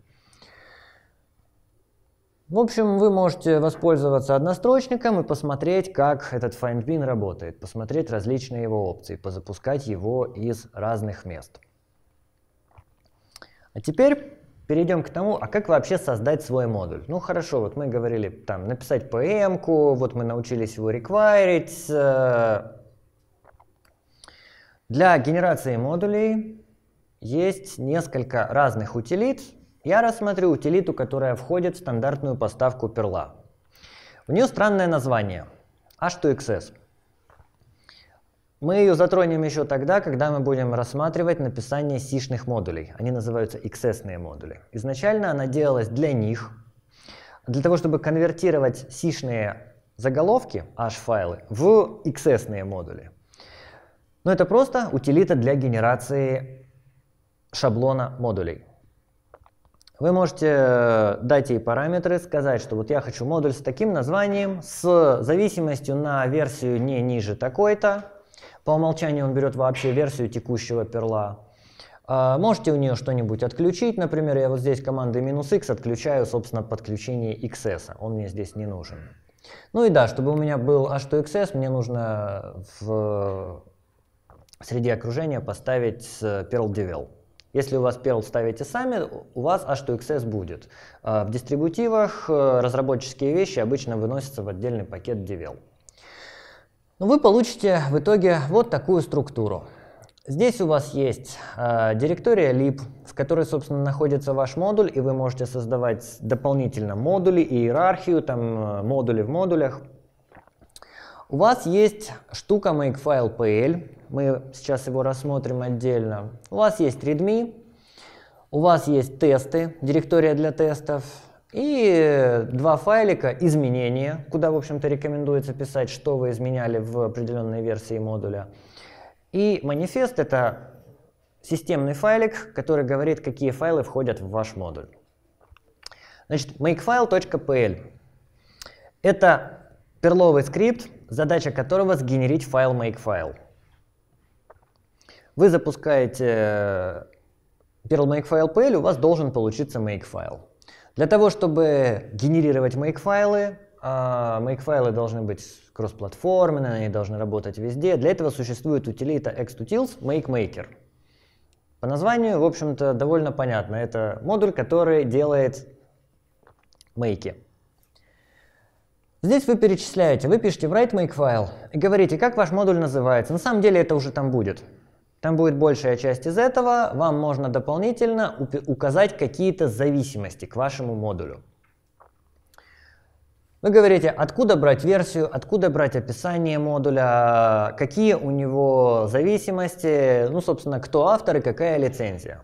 Speaker 1: В общем, вы можете воспользоваться однострочником и посмотреть, как этот FindBin работает, посмотреть различные его опции, позапускать его из разных мест. А теперь перейдем к тому, а как вообще создать свой модуль. Ну хорошо, вот мы говорили там написать pm вот мы научились его реквайрить. Э. Для генерации модулей есть несколько разных утилит, я рассмотрю утилиту, которая входит в стандартную поставку перла. У нее странное название – H2XS. Мы ее затронем еще тогда, когда мы будем рассматривать написание сишных модулей. Они называются XS-ные модули. Изначально она делалась для них. Для того, чтобы конвертировать сишные заголовки, H-файлы, в XS-ные модули. Но это просто утилита для генерации шаблона модулей. Вы можете э, дать ей параметры, сказать, что вот я хочу модуль с таким названием, с зависимостью на версию не ниже такой-то. По умолчанию он берет вообще версию текущего перла. А, можете у нее что-нибудь отключить, например, я вот здесь командой минус x отключаю, собственно, подключение XS, он мне здесь не нужен. Ну и да, чтобы у меня был h2xs, а мне нужно в среди окружения поставить perl э, devel. Если у вас Perl ставите сами, у вас H2XS будет. А, в дистрибутивах э, разработческие вещи обычно выносятся в отдельный пакет Devel. Ну вы получите в итоге вот такую структуру. Здесь у вас есть э, директория lib, в которой, собственно, находится ваш модуль, и вы можете создавать дополнительно модули, и иерархию, там э, модули в модулях. У вас есть штука makefile.pl, мы сейчас его рассмотрим отдельно. У вас есть Redmi, у вас есть тесты, директория для тестов, и два файлика изменения, куда, в общем-то, рекомендуется писать, что вы изменяли в определенной версии модуля. И манифест — это системный файлик, который говорит, какие файлы входят в ваш модуль. Значит, makefile.pl — это перловый скрипт, задача которого сгенерить файл makefile. Вы запускаете Perl э, Makefile.pl, у вас должен получиться Makefile. Для того, чтобы генерировать Makefile, а, Makefile должны быть кроссплатформенные, они должны работать везде. Для этого существует утилита X2Tils MakeMaker. По названию, в общем-то, довольно понятно. Это модуль, который делает мейки. Здесь вы перечисляете, вы пишете write Makefile и говорите, как ваш модуль называется. На самом деле это уже там будет. Там будет большая часть из этого. Вам можно дополнительно указать какие-то зависимости к вашему модулю. Вы говорите, откуда брать версию, откуда брать описание модуля, какие у него зависимости, ну, собственно, кто автор и какая лицензия.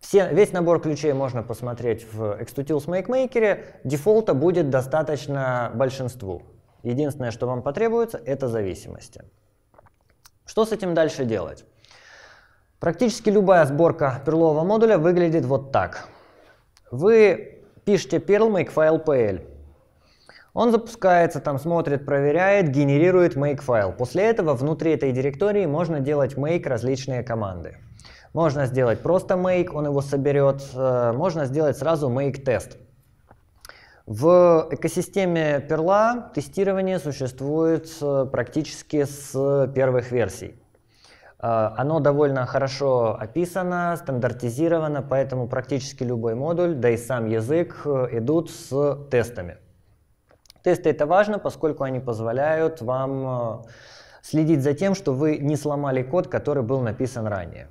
Speaker 1: Все, весь набор ключей можно посмотреть в Xtutils MakeMaker. Дефолта будет достаточно большинству. Единственное, что вам потребуется, это зависимости. Что с этим дальше делать? Практически любая сборка перлового модуля выглядит вот так. Вы пишете perl makefile.pl. Он запускается, там смотрит, проверяет, генерирует make файл. После этого внутри этой директории можно делать make различные команды. Можно сделать просто make, он его соберет. Э, можно сделать сразу make тест. В экосистеме Perl'a тестирование существует э, практически с первых версий. Э, оно довольно хорошо описано, стандартизировано, поэтому практически любой модуль, да и сам язык э, идут с тестами. Тесты это важно, поскольку они позволяют вам э, следить за тем, что вы не сломали код, который был написан ранее.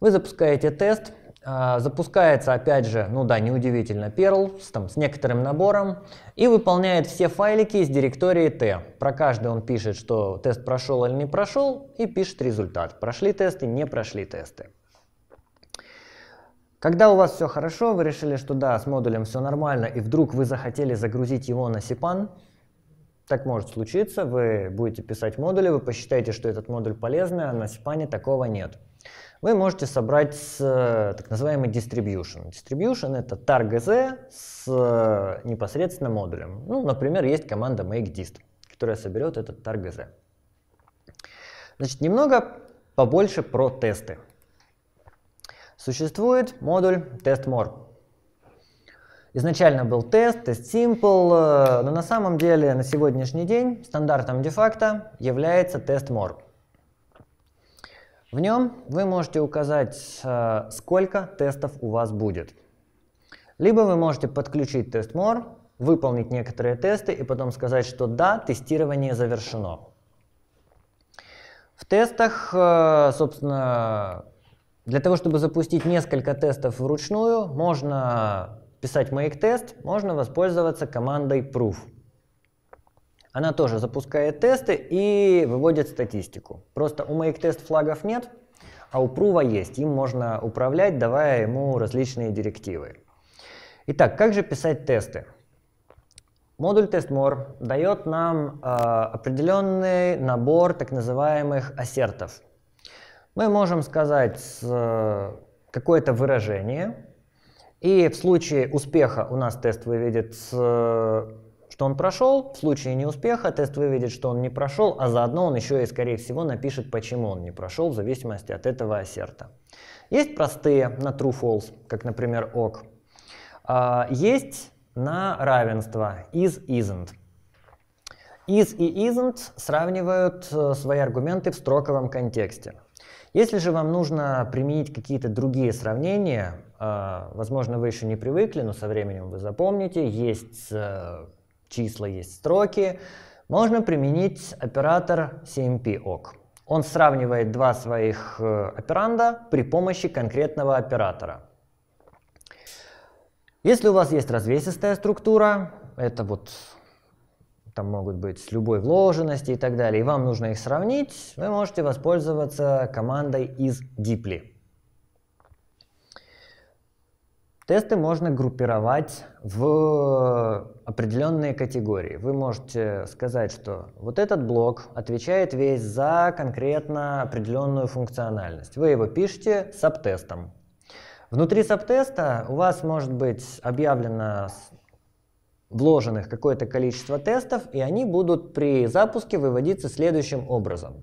Speaker 1: Вы запускаете тест, а, запускается, опять же, ну да, неудивительно, Perl с, там, с некоторым набором и выполняет все файлики из директории T. Про каждый он пишет, что тест прошел или не прошел, и пишет результат. Прошли тесты, не прошли тесты. Когда у вас все хорошо, вы решили, что да, с модулем все нормально, и вдруг вы захотели загрузить его на Сипан, так может случиться, вы будете писать модули, вы посчитаете, что этот модуль полезный, а на Сипане такого нет вы можете собрать с э, так называемый distribution. Distribution — это targz с э, непосредственно модулем. Ну, например, есть команда makedist, которая соберет этот targz. Значит, немного побольше про тесты. Существует модуль testMore. Изначально был тест, тест simple, э, но на самом деле на сегодняшний день стандартом де-факто является тест more. В нем вы можете указать, э, сколько тестов у вас будет. Либо вы можете подключить тест More, выполнить некоторые тесты и потом сказать, что да, тестирование завершено. В тестах, э, собственно, для того, чтобы запустить несколько тестов вручную, можно писать make-тест, можно воспользоваться командой proof. Она тоже запускает тесты и выводит статистику. Просто у моих тест флагов нет, а у Прува есть. Им можно управлять, давая ему различные директивы. Итак, как же писать тесты? Модуль TestMore дает нам э, определенный набор так называемых ассертов. Мы можем сказать э, какое-то выражение, и в случае успеха у нас тест выведет э, что он прошел, в случае неуспеха тест выведет, что он не прошел, а заодно он еще и, скорее всего, напишет, почему он не прошел, в зависимости от этого ассерта. Есть простые на true-false, как, например, ok. А, есть на равенство is, isn't. Is и isn't сравнивают э, свои аргументы в строковом контексте. Если же вам нужно применить какие-то другие сравнения, э, возможно, вы еще не привыкли, но со временем вы запомните, есть э, числа, есть строки, можно применить оператор cmp.ok. Он сравнивает два своих э, операнда при помощи конкретного оператора. Если у вас есть развесистая структура, это вот там могут быть с любой вложенности и так далее, и вам нужно их сравнить, вы можете воспользоваться командой из deeply Тесты можно группировать в определенные категории. Вы можете сказать, что вот этот блок отвечает весь за конкретно определенную функциональность. Вы его пишете сабтестом. Внутри сабтеста у вас может быть объявлено вложенных какое-то количество тестов, и они будут при запуске выводиться следующим образом.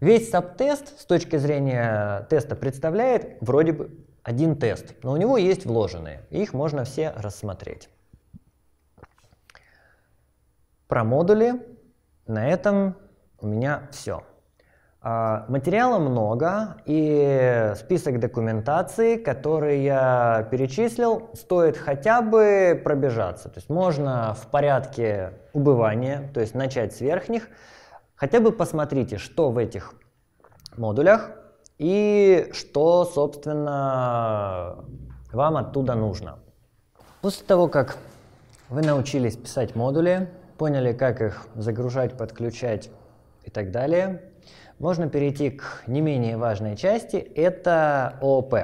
Speaker 1: Весь сабтест с точки зрения теста представляет вроде бы один тест, но у него есть вложенные, и их можно все рассмотреть. Про модули на этом у меня все. А, материала много, и список документации, который я перечислил, стоит хотя бы пробежаться. То есть можно в порядке убывания, то есть начать с верхних, хотя бы посмотрите, что в этих модулях, и что, собственно, вам оттуда нужно. После того, как вы научились писать модули, поняли, как их загружать, подключать и так далее, можно перейти к не менее важной части, это ООП.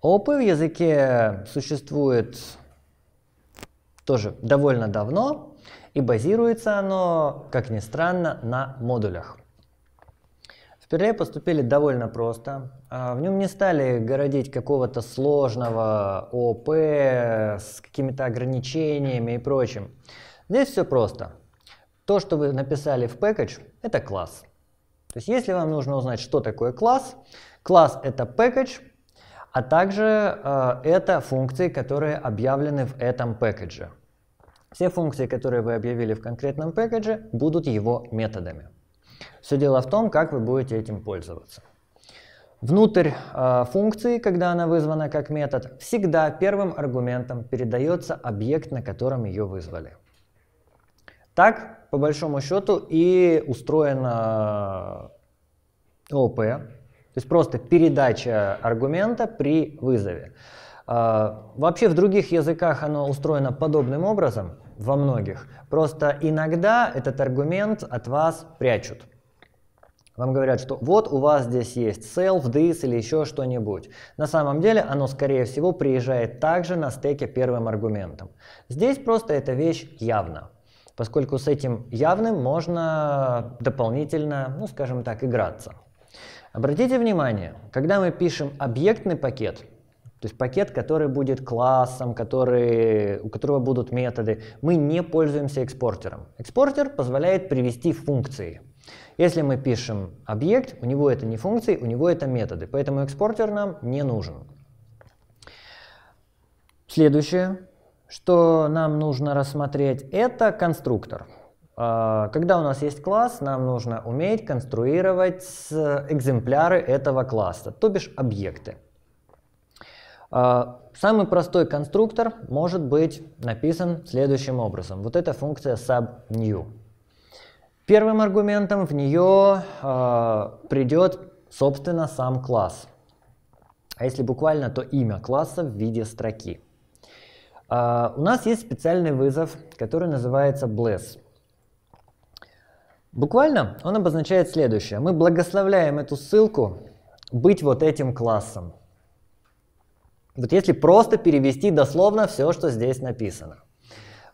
Speaker 1: ООП в языке существует тоже довольно давно, и базируется оно, как ни странно, на модулях. Пюре поступили довольно просто. А, в нем не стали городить какого-то сложного ОП с какими-то ограничениями и прочим. Здесь все просто. То, что вы написали в package, это класс. То есть если вам нужно узнать, что такое класс, класс это package, а также э, это функции, которые объявлены в этом пэкэдже. Все функции, которые вы объявили в конкретном пэкэдже, будут его методами. Все дело в том, как вы будете этим пользоваться. Внутрь э, функции, когда она вызвана как метод, всегда первым аргументом передается объект, на котором ее вызвали. Так, по большому счету, и устроена э, ОП, то есть просто передача аргумента при вызове. Э, вообще в других языках оно устроено подобным образом, во многих. Просто иногда этот аргумент от вас прячут. Вам говорят, что вот у вас здесь есть self, this или еще что-нибудь. На самом деле оно, скорее всего, приезжает также на стеке первым аргументом. Здесь просто эта вещь явна, поскольку с этим явным можно дополнительно, ну скажем так, играться. Обратите внимание, когда мы пишем объектный пакет, то есть пакет, который будет классом, который, у которого будут методы, мы не пользуемся экспортером. Экспортер позволяет привести функции – если мы пишем объект, у него это не функции, у него это методы, поэтому экспортер нам не нужен. Следующее, что нам нужно рассмотреть, это конструктор. А, когда у нас есть класс, нам нужно уметь конструировать экземпляры этого класса, то бишь объекты. А, самый простой конструктор может быть написан следующим образом. Вот эта функция subNew. Первым аргументом в нее э, а, придет, собственно, сам класс. А если буквально, то имя класса в виде строки. Э, у нас есть специальный вызов, который называется bless. Буквально он обозначает следующее. Мы благословляем эту ссылку быть вот этим классом. Вот если просто перевести дословно все, что здесь написано –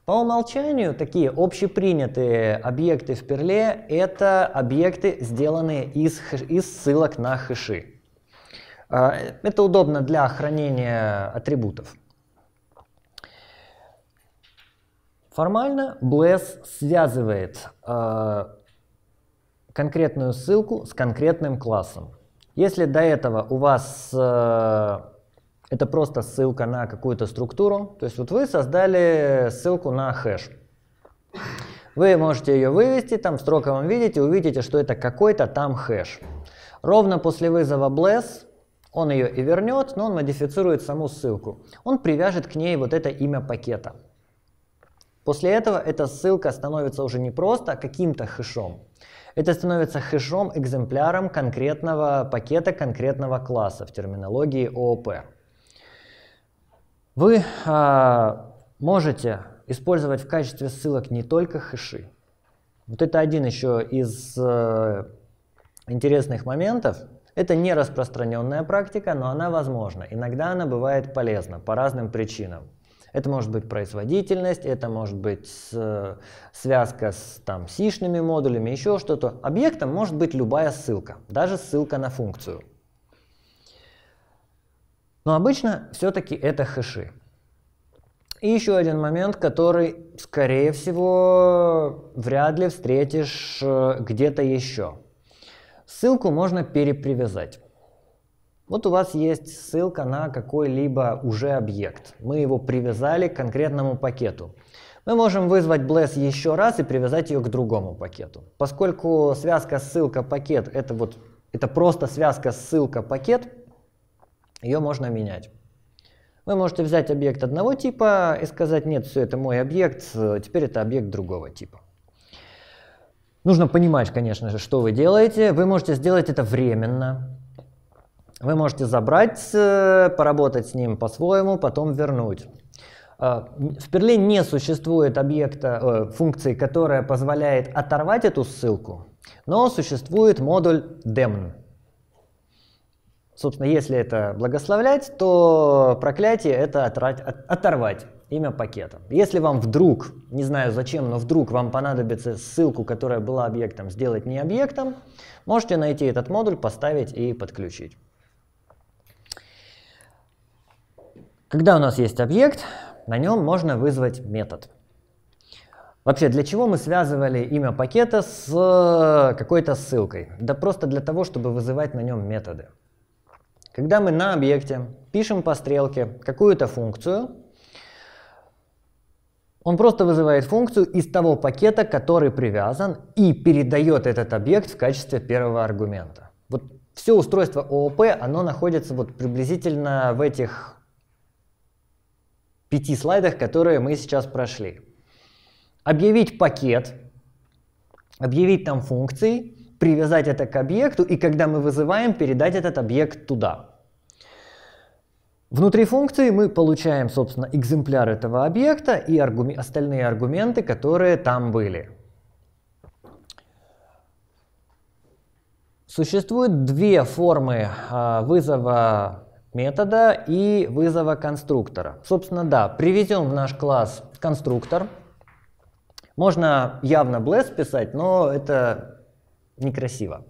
Speaker 1: по умолчанию такие общепринятые объекты в Перле — это объекты, сделанные из, из ссылок на хэши. А, это удобно для хранения атрибутов. Формально Bless связывает а, конкретную ссылку с конкретным классом. Если до этого у вас а, это просто ссылка на какую-то структуру. То есть вот вы создали ссылку на хэш. Вы можете ее вывести, там в строковом видите, увидите, что это какой-то там хэш. Ровно после вызова bless он ее и вернет, но он модифицирует саму ссылку. Он привяжет к ней вот это имя пакета. После этого эта ссылка становится уже не просто каким-то хэшом. Это становится хэшом-экземпляром конкретного пакета конкретного класса в терминологии ООП. Вы а, можете использовать в качестве ссылок не только хэши. Вот это один еще из э, интересных моментов. Это не распространенная практика, но она возможна. Иногда она бывает полезна по разным причинам. Это может быть производительность, это может быть э, связка с там, сишными модулями, еще что-то. Объектом может быть любая ссылка, даже ссылка на функцию. Но обычно все-таки это хэши. И еще один момент, который, скорее всего, вряд ли встретишь э, где-то еще. Ссылку можно перепривязать. Вот у вас есть ссылка на какой-либо уже объект. Мы его привязали к конкретному пакету. Мы можем вызвать Bless еще раз и привязать ее к другому пакету. Поскольку связка ссылка пакет это вот это просто связка ссылка пакет, ее можно менять. Вы можете взять объект одного типа и сказать, нет, все, это мой объект, э, теперь это объект другого типа. Нужно понимать, конечно же, что вы делаете. Вы можете сделать это временно. Вы можете забрать, э, поработать с ним по-своему, потом вернуть. Э, в Перле не существует объекта, функции, которая позволяет оторвать эту ссылку, но существует модуль demn. Собственно, если это благословлять, то проклятие это отрать, от, оторвать имя пакета. Если вам вдруг, не знаю зачем, но вдруг вам понадобится ссылку, которая была объектом, сделать не объектом, можете найти этот модуль, поставить и подключить. Когда у нас есть объект, на нем можно вызвать метод. Вообще, для чего мы связывали имя пакета с э, какой-то ссылкой? Да просто для того, чтобы вызывать на нем методы. Когда мы на объекте пишем по стрелке какую-то функцию, он просто вызывает функцию из того пакета, который привязан, и передает этот объект в качестве первого аргумента. Вот все устройство ООП, оно находится вот приблизительно в этих пяти слайдах, которые мы сейчас прошли. Объявить пакет, объявить там функции привязать это к объекту, и когда мы вызываем, передать этот объект туда. Внутри функции мы получаем, собственно, экземпляр этого объекта и аргум... остальные аргументы, которые там были. Существует две формы а, вызова метода и вызова конструктора. Собственно, да, привезем в наш класс конструктор. Можно явно bless писать, но это некрасиво.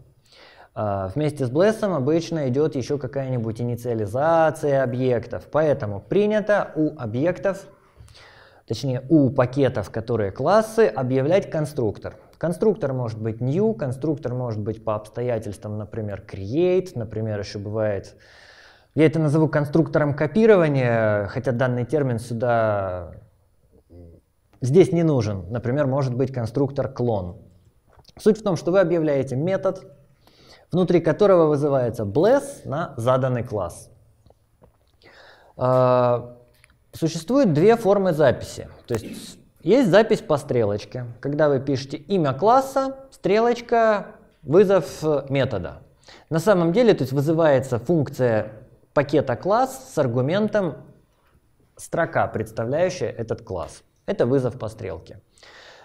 Speaker 1: А, вместе с блессом обычно идет еще какая-нибудь инициализация объектов, поэтому принято у объектов, точнее у пакетов, которые классы, объявлять конструктор. Конструктор может быть new, конструктор может быть по обстоятельствам, например, create, например, еще бывает, я это назову конструктором копирования, хотя данный термин сюда здесь не нужен. Например, может быть конструктор клон, Суть в том, что вы объявляете метод, внутри которого вызывается bless на заданный класс. А, Существует две формы записи. То есть есть запись по стрелочке, когда вы пишете имя класса, стрелочка, вызов метода. На самом деле, то есть вызывается функция пакета класс с аргументом строка, представляющая этот класс. Это вызов по стрелке.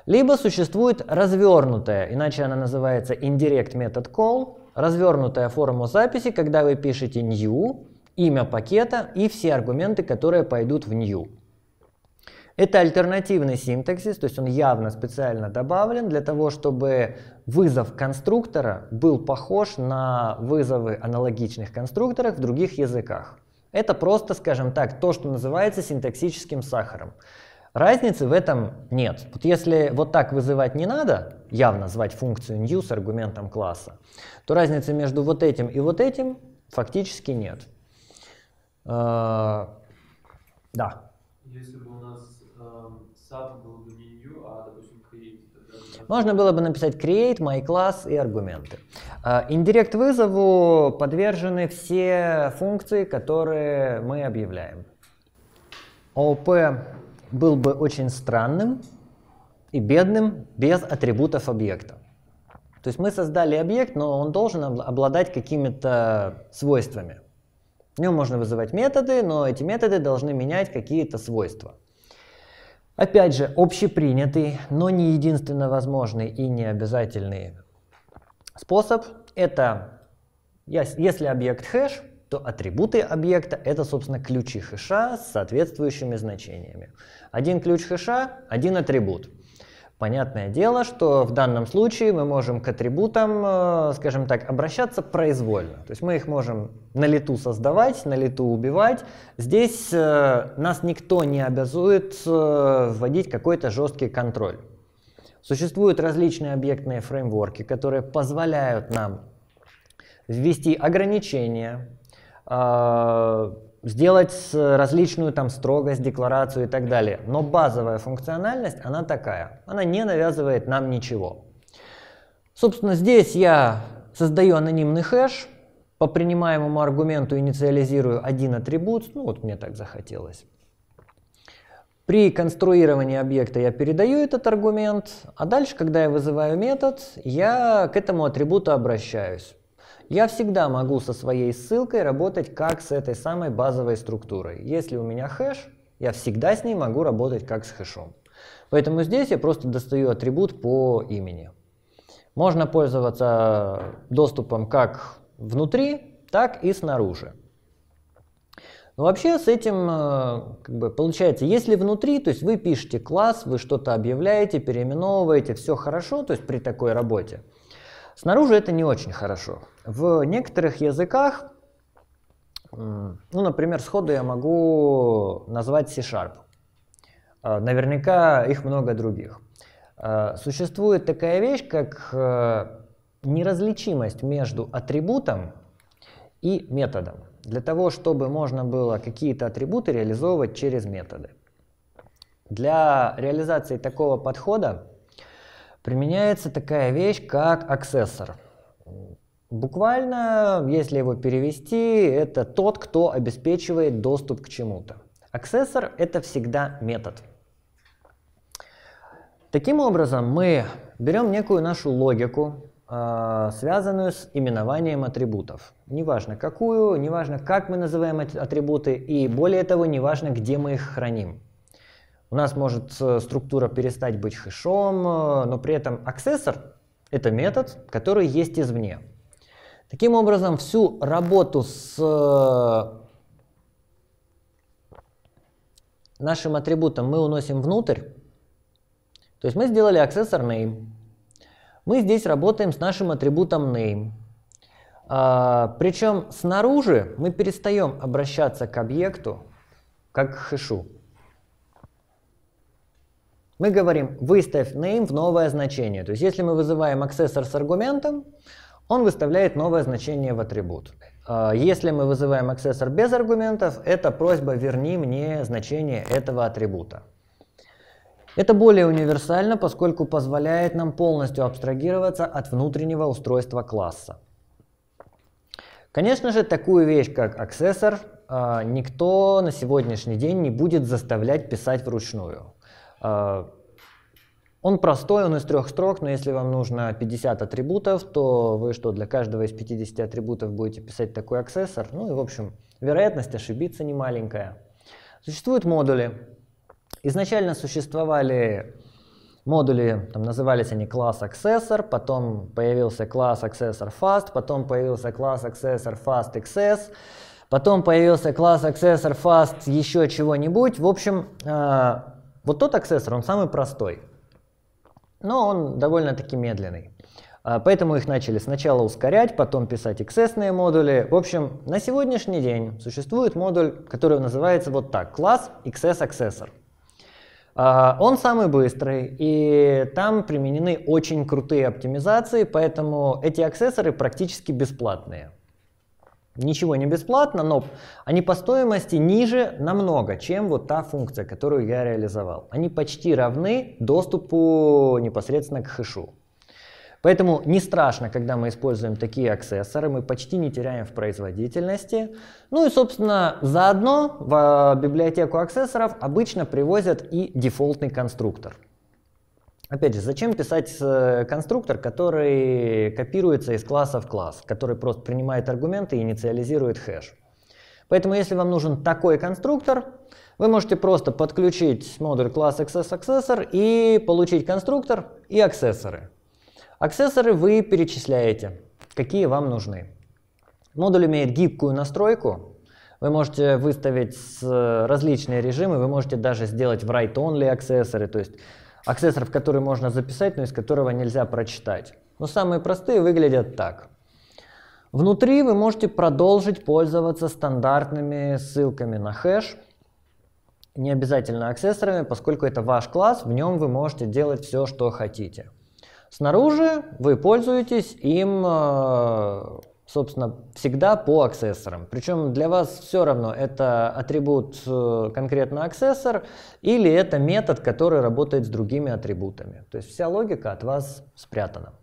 Speaker 1: Либо существует развернутая, иначе она называется indirect method call, развернутая форма записи, когда вы пишете new, имя пакета и все аргументы, которые пойдут в new. Это альтернативный синтаксис, то есть он явно специально добавлен для того, чтобы вызов конструктора был похож на вызовы аналогичных конструкторов в других языках. Это просто, скажем так, то, что называется синтаксическим сахаром. Разницы в этом нет. Вот если вот так вызывать не надо, явно звать функцию new с аргументом класса, то разницы между вот этим и вот этим фактически нет. А, да. Если бы у нас sub эм, был бы не new, а, допустим, create, можно было бы написать create, my class и аргументы. А, индирект вызову подвержены все функции, которые мы объявляем. OP был бы очень странным и бедным без атрибутов объекта. То есть мы создали объект, но он должен обладать какими-то свойствами. В нем можно вызывать методы, но эти методы должны менять какие-то свойства. Опять же, общепринятый, но не единственно возможный и не обязательный способ – это если объект хэш – то атрибуты объекта — это, собственно, ключи хэша с соответствующими значениями. Один ключ хэша — один атрибут. Понятное дело, что в данном случае мы можем к атрибутам, э, скажем так, обращаться произвольно. То есть мы их можем на лету создавать, на лету убивать. Здесь э, нас никто не обязует э, вводить какой-то жесткий контроль. Существуют различные объектные фреймворки, которые позволяют нам ввести ограничения, а, сделать различную там строгость, декларацию и так далее. Но базовая функциональность, она такая. Она не навязывает нам ничего. Собственно, здесь я создаю анонимный хэш, по принимаемому аргументу инициализирую один атрибут, ну вот мне так захотелось. При конструировании объекта я передаю этот аргумент, а дальше, когда я вызываю метод, я к этому атрибуту обращаюсь. Я всегда могу со своей ссылкой работать как с этой самой базовой структурой. Если у меня хэш, я всегда с ней могу работать как с хэшом. Поэтому здесь я просто достаю атрибут по имени. Можно пользоваться доступом как внутри, так и снаружи. Но вообще с этим э, как бы, получается, если внутри, то есть вы пишете класс, вы что-то объявляете, переименовываете, все хорошо, то есть при такой работе – Снаружи это не очень хорошо. В некоторых языках, ну, например, сходу я могу назвать C-Sharp. А, наверняка их много других. А, существует такая вещь, как э, неразличимость между атрибутом и методом. Для того, чтобы можно было какие-то атрибуты реализовывать через методы. Для реализации такого подхода применяется такая вещь, как аксессор. Буквально, если его перевести, это тот, кто обеспечивает доступ к чему-то. Аксессор – это всегда метод. Таким образом, мы берем некую нашу логику, а, связанную с именованием атрибутов. Неважно какую, неважно как мы называем эти атрибуты, и более того, неважно где мы их храним. У нас может э, структура перестать быть хэшом, э, но при этом аксессор — это метод, который есть извне. Таким образом, всю работу с э, нашим атрибутом мы уносим внутрь. То есть мы сделали аксессор name. Мы здесь работаем с нашим атрибутом name. А, причем снаружи мы перестаем обращаться к объекту как к хэшу мы говорим выставь name в новое значение. То есть если мы вызываем аксессор с аргументом, он выставляет новое значение в атрибут. А, если мы вызываем аксессор без аргументов, это просьба верни мне значение этого атрибута. Это более универсально, поскольку позволяет нам полностью абстрагироваться от внутреннего устройства класса. Конечно же, такую вещь, как аксессор, никто на сегодняшний день не будет заставлять писать вручную. Э, он простой, он из трех строк, но если вам нужно 50 атрибутов, то вы что, для каждого из 50 атрибутов будете писать такой аксессор? Ну и, в общем, вероятность ошибиться не маленькая. Существуют модули. Изначально существовали модули, там назывались они класс аксессор. потом появился класс аксессор Fast, потом появился класс аксессор Fast Access, потом появился класс аксессор Fast еще чего-нибудь. В общем, э, вот тот аксессор, он самый простой, но он довольно-таки медленный. А, поэтому их начали сначала ускорять, потом писать XS модули. В общем, на сегодняшний день существует модуль, который называется вот так, класс XS Accessor. А, он самый быстрый, и там применены очень крутые оптимизации, поэтому эти аксессоры практически бесплатные. Ничего не бесплатно, но они по стоимости ниже намного, чем вот та функция, которую я реализовал. Они почти равны доступу непосредственно к хэшу. Поэтому не страшно, когда мы используем такие аксессоры, мы почти не теряем в производительности. Ну и, собственно, заодно в а, библиотеку аксессоров обычно привозят и дефолтный конструктор. Опять же, зачем писать э, конструктор, который копируется из класса в класс, который просто принимает аргументы и инициализирует хэш? Поэтому если вам нужен такой конструктор, вы можете просто подключить модуль класс access-accessor и получить конструктор и аксессоры. Аксессоры вы перечисляете, какие вам нужны. Модуль имеет гибкую настройку. Вы можете выставить э, различные режимы, вы можете даже сделать write-only аксессоры, то есть аксессоров, которые можно записать, но из которого нельзя прочитать. Но самые простые выглядят так. Внутри вы можете продолжить пользоваться стандартными ссылками на хэш, не обязательно аксессорами, поскольку это ваш класс, в нем вы можете делать все, что хотите. Снаружи вы пользуетесь им э, собственно, всегда по аксессорам. Причем для вас все равно, это атрибут э, конкретно аксессор или это метод, который работает с другими атрибутами. То есть вся логика от вас спрятана.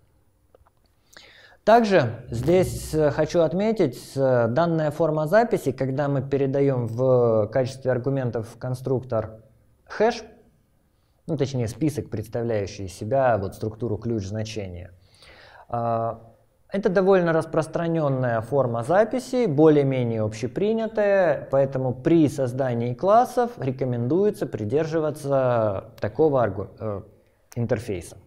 Speaker 1: Также здесь э, хочу отметить, э, данная форма записи, когда мы передаем в качестве аргументов конструктор хэш, ну точнее список, представляющий из себя вот структуру ключ значения, а, это довольно распространенная форма записи, более-менее общепринятая, поэтому при создании классов рекомендуется придерживаться такого э, интерфейса.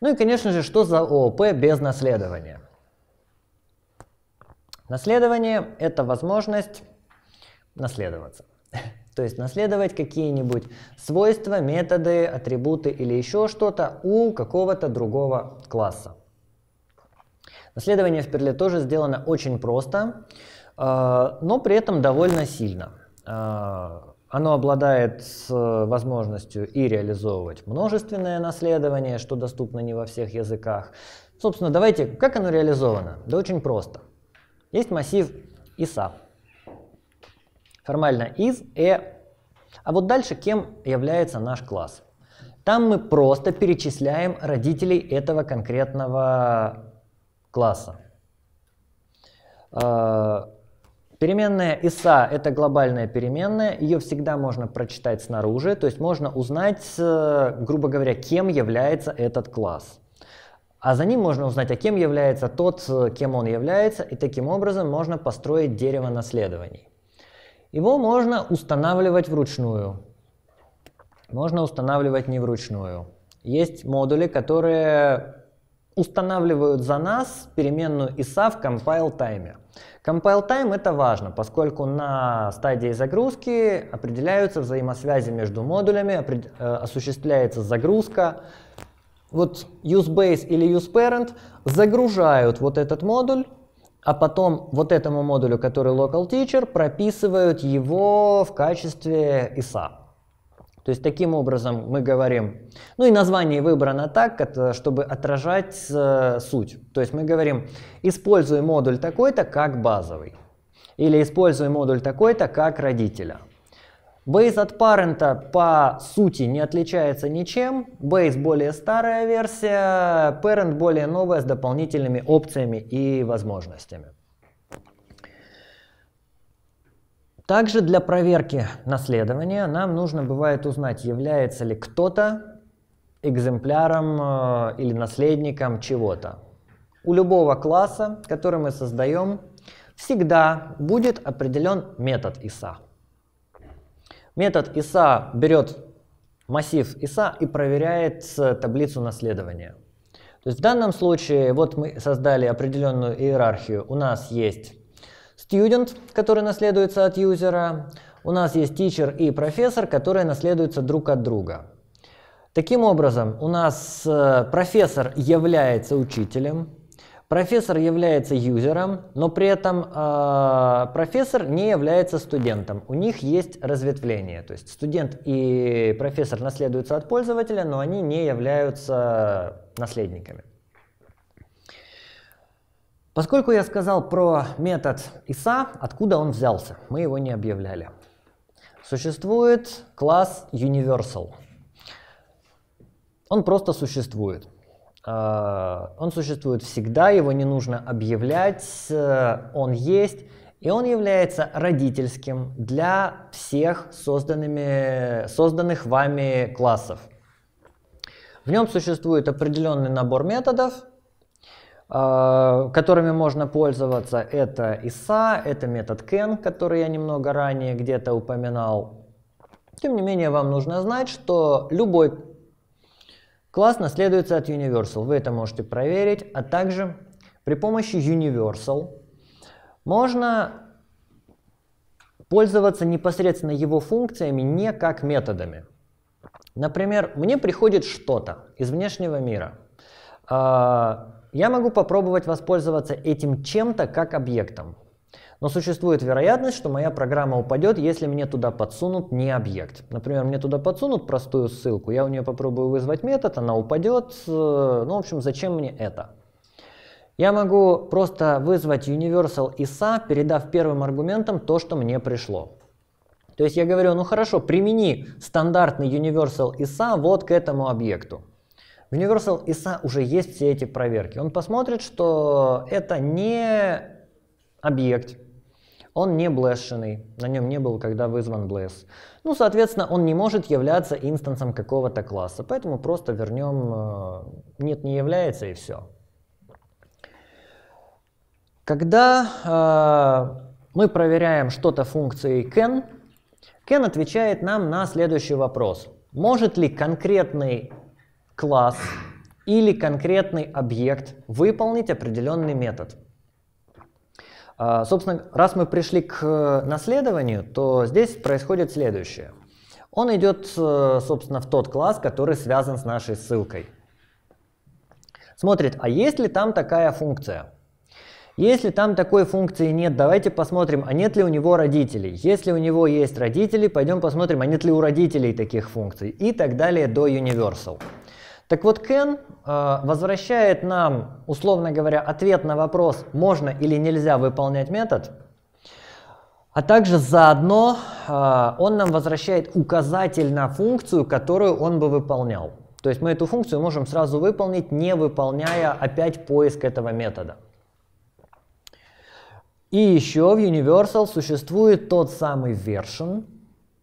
Speaker 1: Ну и, конечно же, что за ООП без наследования? Наследование – это возможность наследоваться. То есть наследовать какие-нибудь свойства, методы, атрибуты или еще что-то у какого-то другого класса. Исследование Сперле тоже сделано очень просто, э, но при этом довольно сильно. Э, оно обладает возможностью и реализовывать множественное наследование, что доступно не во всех языках. Собственно, давайте, как оно реализовано? Да очень просто. Есть массив ISA. Формально из, э. А вот дальше кем является наш класс? Там мы просто перечисляем родителей этого конкретного класса. А, переменная ISA – это глобальная переменная, ее всегда можно прочитать снаружи, то есть можно узнать, э, грубо говоря, кем является этот класс. А за ним можно узнать, а кем является тот, э, кем он является, и таким образом можно построить дерево наследований. Его можно устанавливать вручную, можно устанавливать не вручную. Есть модули, которые устанавливают за нас переменную ISA в compile time. Compile time это важно, поскольку на стадии загрузки определяются взаимосвязи между модулями, э, осуществляется загрузка. Вот useBase или useParent загружают вот этот модуль, а потом вот этому модулю, который local teacher, прописывают его в качестве ISA. То есть таким образом мы говорим. Ну и название выбрано так, чтобы отражать э, суть. То есть мы говорим, используй модуль такой-то как базовый. Или используй модуль такой-то как родителя. Base от parent по сути не отличается ничем. Base более старая версия, parent более новая с дополнительными опциями и возможностями. Также для проверки наследования нам нужно бывает узнать, является ли кто-то экземпляром э, или наследником чего-то. У любого класса, который мы создаем, всегда будет определен метод ИСА. Метод ИСА берет массив ИСА и проверяет таблицу наследования. То есть в данном случае вот мы создали определенную иерархию. У нас есть student, который наследуется от юзера. У нас есть teacher и профессор, которые наследуются друг от друга. Таким образом, у нас э, профессор является учителем, профессор является юзером, но при этом э, профессор не является студентом. У них есть разветвление. То есть студент и профессор наследуются от пользователя, но они не являются наследниками. Поскольку я сказал про метод ИСА, откуда он взялся, мы его не объявляли. Существует класс Universal. Он просто существует. А, он существует всегда, его не нужно объявлять, э, он есть, и он является родительским для всех созданными, созданных вами классов. В нем существует определенный набор методов, Э, которыми можно пользоваться, это ISA, это метод Ken, который я немного ранее где-то упоминал. Тем не менее, вам нужно знать, что любой класс наследуется от Universal. Вы это можете проверить, а также при помощи Universal можно пользоваться непосредственно его функциями не как методами. Например, мне приходит что-то из внешнего мира. Э, я могу попробовать воспользоваться этим чем-то как объектом. Но существует вероятность, что моя программа упадет, если мне туда подсунут не объект. Например, мне туда подсунут простую ссылку, я у нее попробую вызвать метод, она упадет. Э, ну, в общем, зачем мне это? Я могу просто вызвать universal isa, передав первым аргументом то, что мне пришло. То есть я говорю, ну хорошо, примени стандартный universal isa вот к этому объекту. В Universal ISA уже есть все эти проверки. Он посмотрит, что это не объект, он не блэшенный, на нем не был, когда вызван блэс. Ну, соответственно, он не может являться инстансом какого-то класса, поэтому просто вернем э, «нет, не является» и все. Когда э, мы проверяем что-то функцией can, can отвечает нам на следующий вопрос. Может ли конкретный класс или конкретный объект выполнить определенный метод. А, собственно, раз мы пришли к наследованию, то здесь происходит следующее. Он идет, э, собственно, в тот класс, который связан с нашей ссылкой. Смотрит, а есть ли там такая функция? Если там такой функции нет, давайте посмотрим, а нет ли у него родителей. Если у него есть родители, пойдем посмотрим, а нет ли у родителей таких функций. И так далее до Universal. Так вот, Кен э, возвращает нам, условно говоря, ответ на вопрос, можно или нельзя выполнять метод, а также заодно э, он нам возвращает указатель на функцию, которую он бы выполнял. То есть мы эту функцию можем сразу выполнить, не выполняя опять поиск этого метода. И еще в Universal существует тот самый version,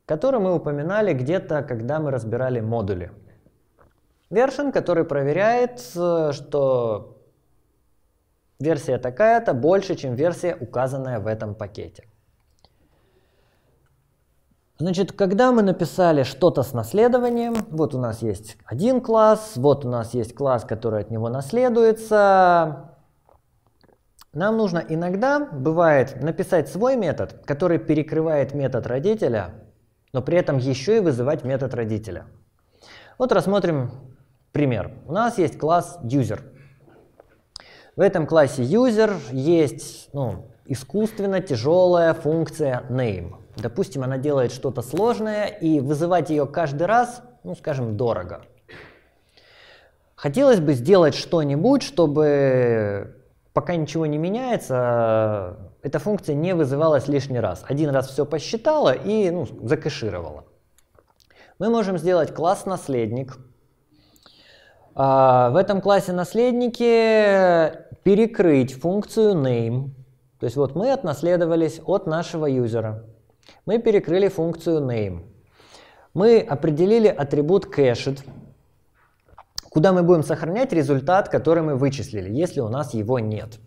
Speaker 1: который мы упоминали где-то, когда мы разбирали модули вершин, который проверяет, э, что версия такая-то больше, чем версия, указанная в этом пакете. Значит, когда мы написали что-то с наследованием, вот у нас есть один класс, вот у нас есть класс, который от него наследуется, нам нужно иногда, бывает, написать свой метод, который перекрывает метод родителя, но при этом еще и вызывать метод родителя. Вот рассмотрим Пример. У нас есть класс user. В этом классе user есть ну, искусственно тяжелая функция name. Допустим, она делает что-то сложное, и вызывать ее каждый раз, ну, скажем, дорого. Хотелось бы сделать что-нибудь, чтобы пока ничего не меняется, эта функция не вызывалась лишний раз. Один раз все посчитала и ну, закэшировала. Мы можем сделать класс наследник, а, в этом классе наследники перекрыть функцию name. То есть вот мы отнаследовались от нашего юзера. Мы перекрыли функцию name. Мы определили атрибут cached, куда мы будем сохранять результат, который мы вычислили, если у нас его нет.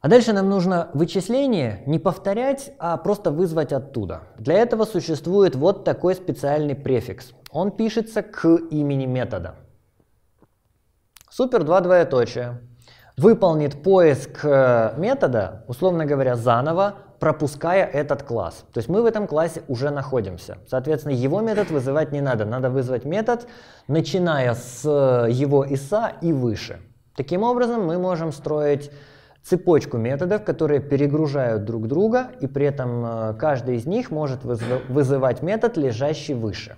Speaker 1: А дальше нам нужно вычисление не повторять, а просто вызвать оттуда. Для этого существует вот такой специальный префикс. Он пишется к имени метода. Супер 2 двоеточие выполнит поиск э, метода, условно говоря, заново, пропуская этот класс. То есть мы в этом классе уже находимся. Соответственно, его метод вызывать не надо. Надо вызвать метод, начиная с э, его ИСа и выше. Таким образом, мы можем строить цепочку методов, которые перегружают друг друга, и при этом э, каждый из них может вызывать метод, лежащий выше.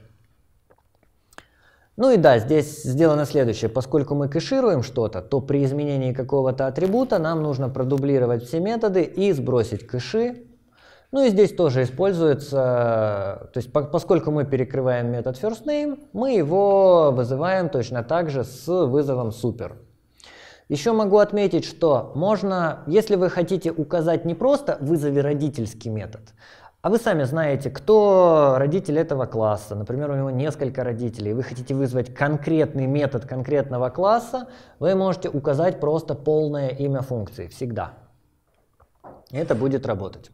Speaker 1: Ну и да, здесь сделано следующее. Поскольку мы кэшируем что-то, то при изменении какого-то атрибута нам нужно продублировать все методы и сбросить кэши. Ну и здесь тоже используется, то есть по, поскольку мы перекрываем метод firstName, мы его вызываем точно так же с вызовом super. Еще могу отметить, что можно, если вы хотите указать не просто вызови родительский метод, а вы сами знаете, кто родитель этого класса. Например, у него несколько родителей. Вы хотите вызвать конкретный метод конкретного класса, вы можете указать просто полное имя функции всегда. Это будет работать.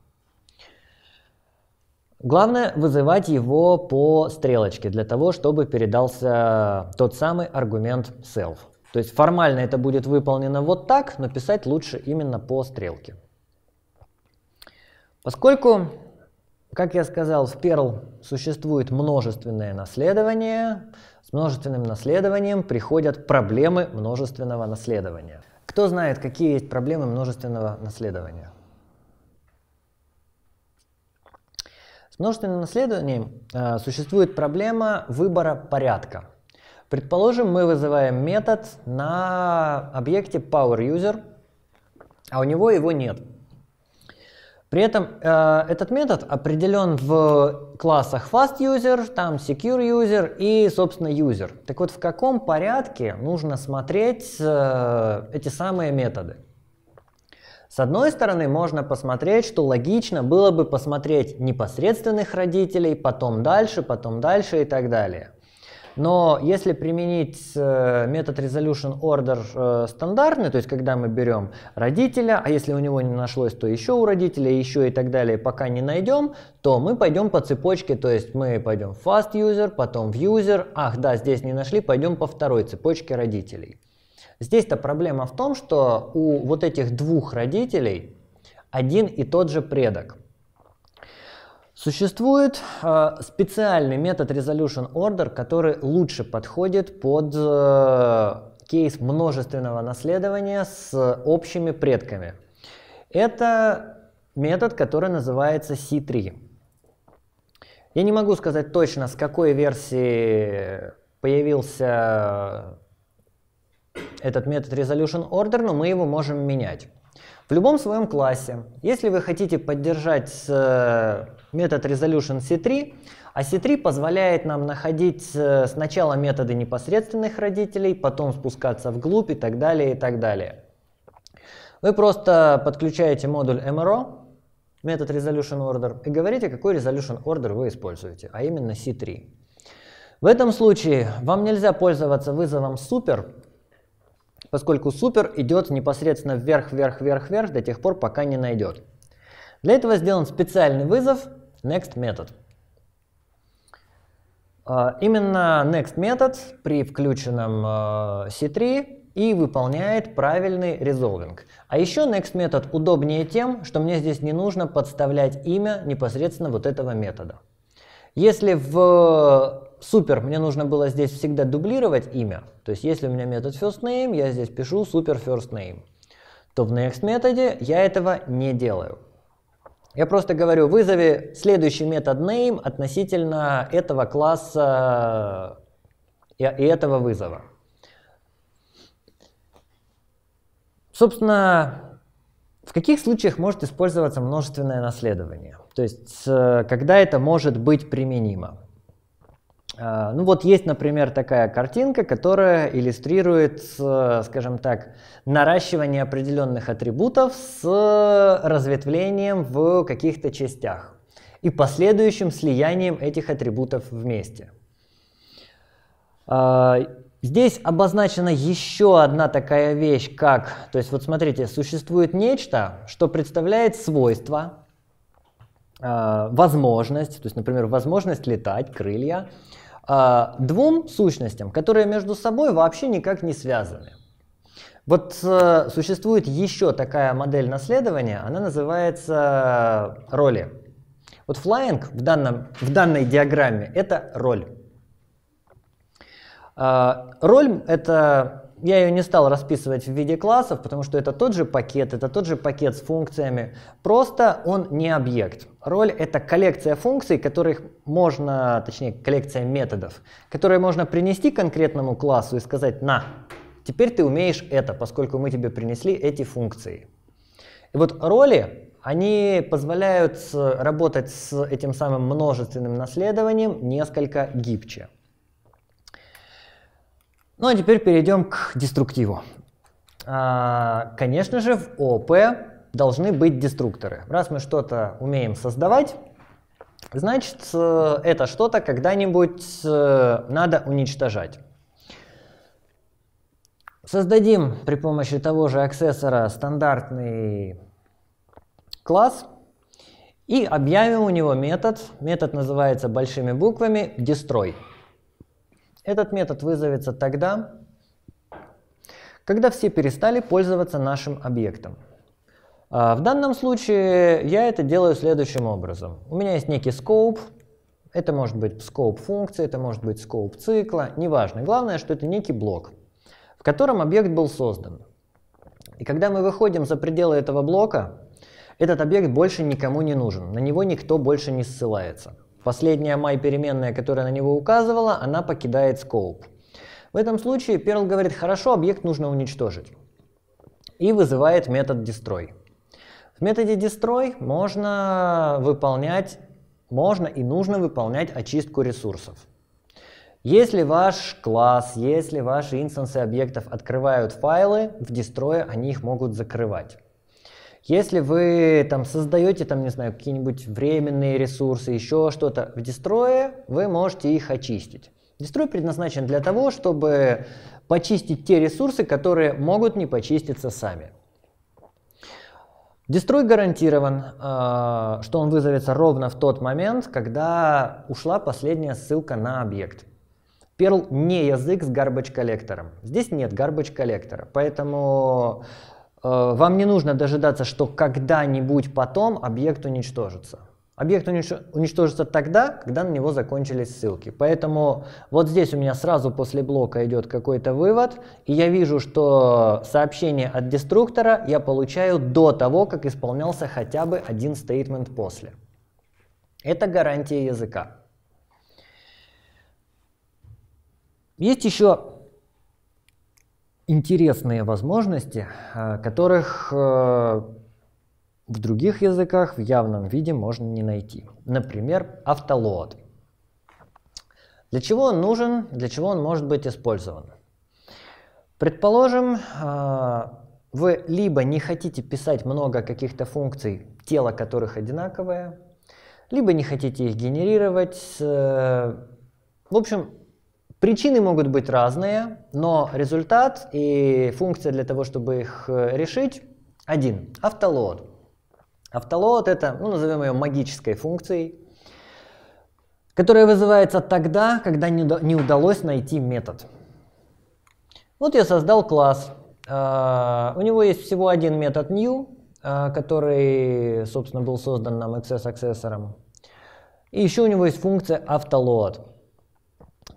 Speaker 1: Главное вызывать его по стрелочке для того, чтобы передался тот самый аргумент self. То есть формально это будет выполнено вот так, но писать лучше именно по стрелке. Поскольку как я сказал, в Перл существует множественное наследование. С множественным наследованием приходят проблемы множественного наследования. Кто знает, какие есть проблемы множественного наследования? С множественным наследованием э, существует проблема выбора порядка. Предположим, мы вызываем метод на объекте PowerUser, а у него его нет. При этом э, этот метод определен в классах fast user, там secure user и, собственно, user. Так вот, в каком порядке нужно смотреть э, эти самые методы? С одной стороны, можно посмотреть, что логично было бы посмотреть непосредственных родителей, потом дальше, потом дальше и так далее. Но если применить э, метод resolution order э, стандартный, то есть когда мы берем родителя, а если у него не нашлось, то еще у родителя, еще и так далее, пока не найдем, то мы пойдем по цепочке, то есть мы пойдем fast user, потом в user, ах да, здесь не нашли, пойдем по второй цепочке родителей. Здесь-то проблема в том, что у вот этих двух родителей один и тот же предок – Существует э, специальный метод Resolution Order, который лучше подходит под э, кейс множественного наследования с общими предками. Это метод, который называется C3. Я не могу сказать точно, с какой версии появился этот метод Resolution Order, но мы его можем менять. В любом своем классе, если вы хотите поддержать э, метод resolution C3, а C3 позволяет нам находить э, сначала методы непосредственных родителей, потом спускаться вглубь и так далее, и так далее. Вы просто подключаете модуль MRO, метод resolution order, и говорите, какой resolution order вы используете, а именно C3. В этом случае вам нельзя пользоваться вызовом super, поскольку супер идет непосредственно вверх, вверх, вверх, вверх до тех пор, пока не найдет. Для этого сделан специальный вызов, Next метод. А, именно next метод при включенном а, C3 и выполняет правильный резолвинг. А еще next метод удобнее тем, что мне здесь не нужно подставлять имя непосредственно вот этого метода. Если в э, супер мне нужно было здесь всегда дублировать имя, то есть если у меня метод firstName, я здесь пишу super firstName, то в next методе я этого не делаю. Я просто говорю, вызови следующий метод name относительно этого класса э, и, этого вызова. Собственно, в каких случаях может использоваться множественное наследование? То есть, э, когда это может быть применимо? А, ну вот есть, например, такая картинка, которая иллюстрирует, э, скажем так, наращивание определенных атрибутов с разветвлением в каких-то частях и последующим слиянием этих атрибутов вместе. А, здесь обозначена еще одна такая вещь, как, то есть вот смотрите, существует нечто, что представляет свойство, а, возможность, то есть, например, возможность летать, крылья, а, двум сущностям, которые между собой вообще никак не связаны. Вот э, существует еще такая модель наследования, она называется э, роли. Вот флайинг в, данном, в данной диаграмме – это роль. Э, роль – это я ее не стал расписывать в виде классов, потому что это тот же пакет, это тот же пакет с функциями, просто он не объект. Роль — это коллекция функций, которых можно, точнее, коллекция методов, которые можно принести конкретному классу и сказать «на». Теперь ты умеешь это, поскольку мы тебе принесли эти функции. И вот роли, они позволяют работать с этим самым множественным наследованием несколько гибче. Ну а теперь перейдем к деструктиву. А, конечно же, в ОП должны быть деструкторы. Раз мы что-то умеем создавать, значит, э, это что-то когда-нибудь э, надо уничтожать. Создадим при помощи того же аксессора стандартный класс и объявим у него метод. Метод называется большими буквами destroy. Этот метод вызовется тогда, когда все перестали пользоваться нашим объектом. А, в данном случае я это делаю следующим образом. У меня есть некий scope. это может быть scope функции, это может быть scope цикла, неважно. Главное, что это некий блок, в котором объект был создан. И когда мы выходим за пределы этого блока, этот объект больше никому не нужен, на него никто больше не ссылается. Последняя my переменная, которая на него указывала, она покидает scope. В этом случае Perl говорит, хорошо, объект нужно уничтожить. И вызывает метод destroy. В методе destroy можно выполнять, можно и нужно выполнять очистку ресурсов. Если ваш класс, если ваши инстансы объектов открывают файлы, в Destroy они их могут закрывать. Если вы там создаете, там, не знаю, какие-нибудь временные ресурсы, еще что-то в дестрое, вы можете их очистить. Дестрой предназначен для того, чтобы почистить те ресурсы, которые могут не почиститься сами. Дестрой гарантирован, а, что он вызовется ровно в тот момент, когда ушла последняя ссылка на объект. Perl не язык с garbage коллектором. Здесь нет garbage коллектора, поэтому Э, вам не нужно дожидаться, что когда-нибудь потом объект уничтожится. Объект уничтожится тогда, когда на него закончились ссылки. Поэтому вот здесь у меня сразу после блока идет какой-то вывод, и я вижу, что сообщение от деструктора я получаю до того, как исполнялся хотя бы один стейтмент после. Это гарантия языка. Есть еще интересные возможности, э, которых э, в других языках в явном виде можно не найти. Например, автолод. Для чего он нужен, для чего он может быть использован? Предположим, э, вы либо не хотите писать много каких-то функций, тело которых одинаковое, либо не хотите их генерировать. В общем, Причины могут быть разные, но результат и функция для того, чтобы их э, решить, один. Автолот. Автолот это, ну, назовем ее магической функцией, которая вызывается тогда, когда не удалось найти метод. Вот я создал класс. А, у него есть всего один метод new, а, который, собственно, был создан нам XS-аксессором. И еще у него есть функция автолот.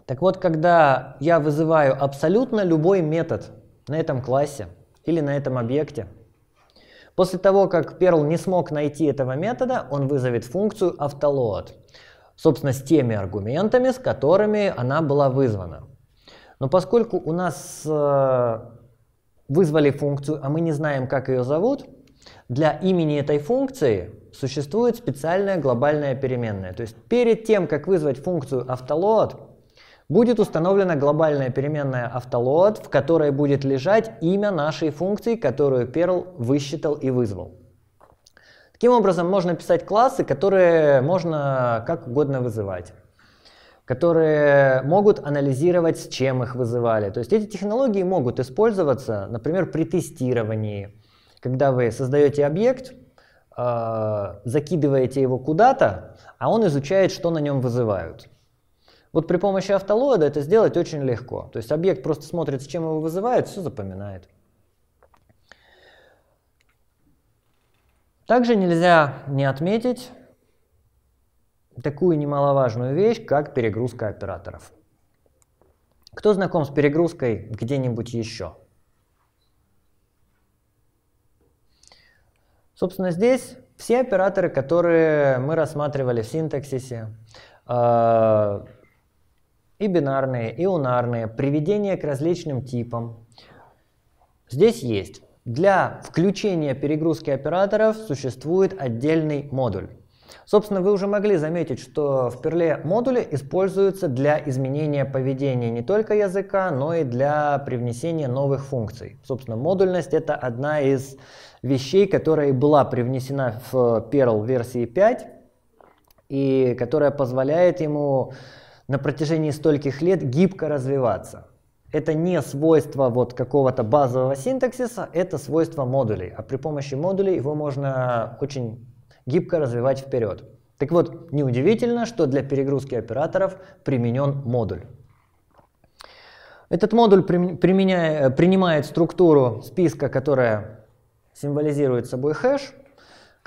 Speaker 1: Так вот, когда я вызываю абсолютно любой метод на этом классе или на этом объекте, после того, как Perl не смог найти этого метода, он вызовет функцию автолоад, собственно, с теми аргументами, с которыми она была вызвана. Но поскольку у нас э, вызвали функцию, а мы не знаем, как ее зовут, для имени этой функции существует специальная глобальная переменная. То есть перед тем, как вызвать функцию автолоад, будет установлена глобальная переменная автолот, в которой будет лежать имя нашей функции, которую Perl высчитал и вызвал. Таким образом, можно писать классы, которые можно как угодно вызывать которые могут анализировать, с чем их вызывали. То есть эти технологии могут использоваться, например, при тестировании, когда вы создаете объект, э, закидываете его куда-то, а он изучает, что на нем вызывают. Вот при помощи автолоида это сделать очень легко. То есть объект просто смотрит, с чем его вызывает, все запоминает. Также нельзя не отметить такую немаловажную вещь, как перегрузка операторов. Кто знаком с перегрузкой где-нибудь еще? Собственно, здесь все операторы, которые мы рассматривали в синтаксисе, а, и бинарные, и унарные, приведение к различным типам. Здесь есть. Для включения перегрузки операторов существует отдельный модуль. Собственно, вы уже могли заметить, что в перле модули используются для изменения поведения не только языка, но и для привнесения новых функций. Собственно, модульность это одна из вещей, которая была привнесена в Perl версии 5 и которая позволяет ему на протяжении стольких лет гибко развиваться. Это не свойство вот какого-то базового синтаксиса, это свойство модулей. А при помощи модулей его можно очень гибко развивать вперед. Так вот, неудивительно, что для перегрузки операторов применен модуль. Этот модуль применяя, принимает структуру списка, которая символизирует собой хэш,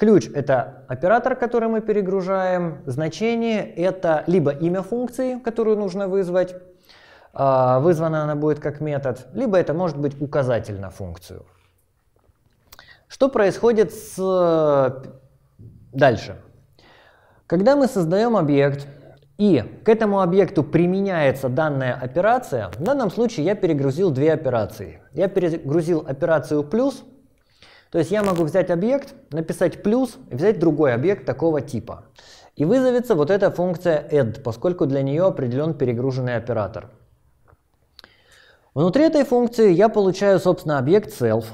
Speaker 1: Ключ – это оператор, который мы перегружаем. Значение – это либо имя функции, которую нужно вызвать, а, вызвана она будет как метод, либо это может быть указатель на функцию. Что происходит с... дальше? Когда мы создаем объект, и к этому объекту применяется данная операция, в данном случае я перегрузил две операции. Я перегрузил операцию плюс – то есть я могу взять объект, написать плюс, взять другой объект такого типа. И вызовется вот эта функция add, поскольку для нее определен перегруженный оператор. Внутри этой функции я получаю, собственно, объект self.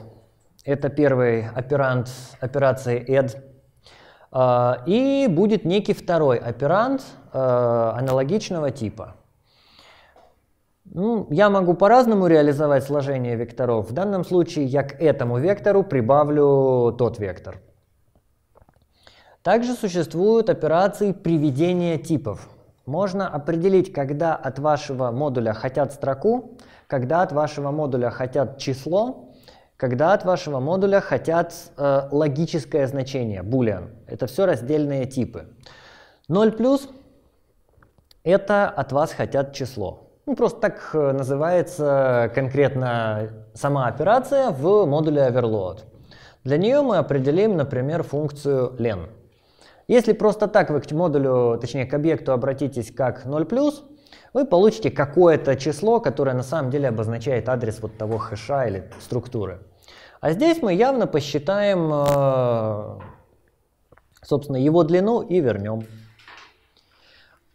Speaker 1: Это первый оперант операции add. А, и будет некий второй оперант а, аналогичного типа. Ну, я могу по-разному реализовать сложение векторов. В данном случае я к этому вектору прибавлю тот вектор. Также существуют операции приведения типов. Можно определить, когда от вашего модуля хотят строку, когда от вашего модуля хотят число, когда от вашего модуля хотят э, логическое значение, boolean. Это все раздельные типы. 0 плюс – это от вас хотят число. Ну, просто так э, называется конкретно сама операция в модуле Overload. Для нее мы определим, например, функцию len. Если просто так вы к модулю, точнее к объекту обратитесь как 0+, вы получите какое-то число, которое на самом деле обозначает адрес вот того хэша или структуры. А здесь мы явно посчитаем, э, собственно, его длину и вернем.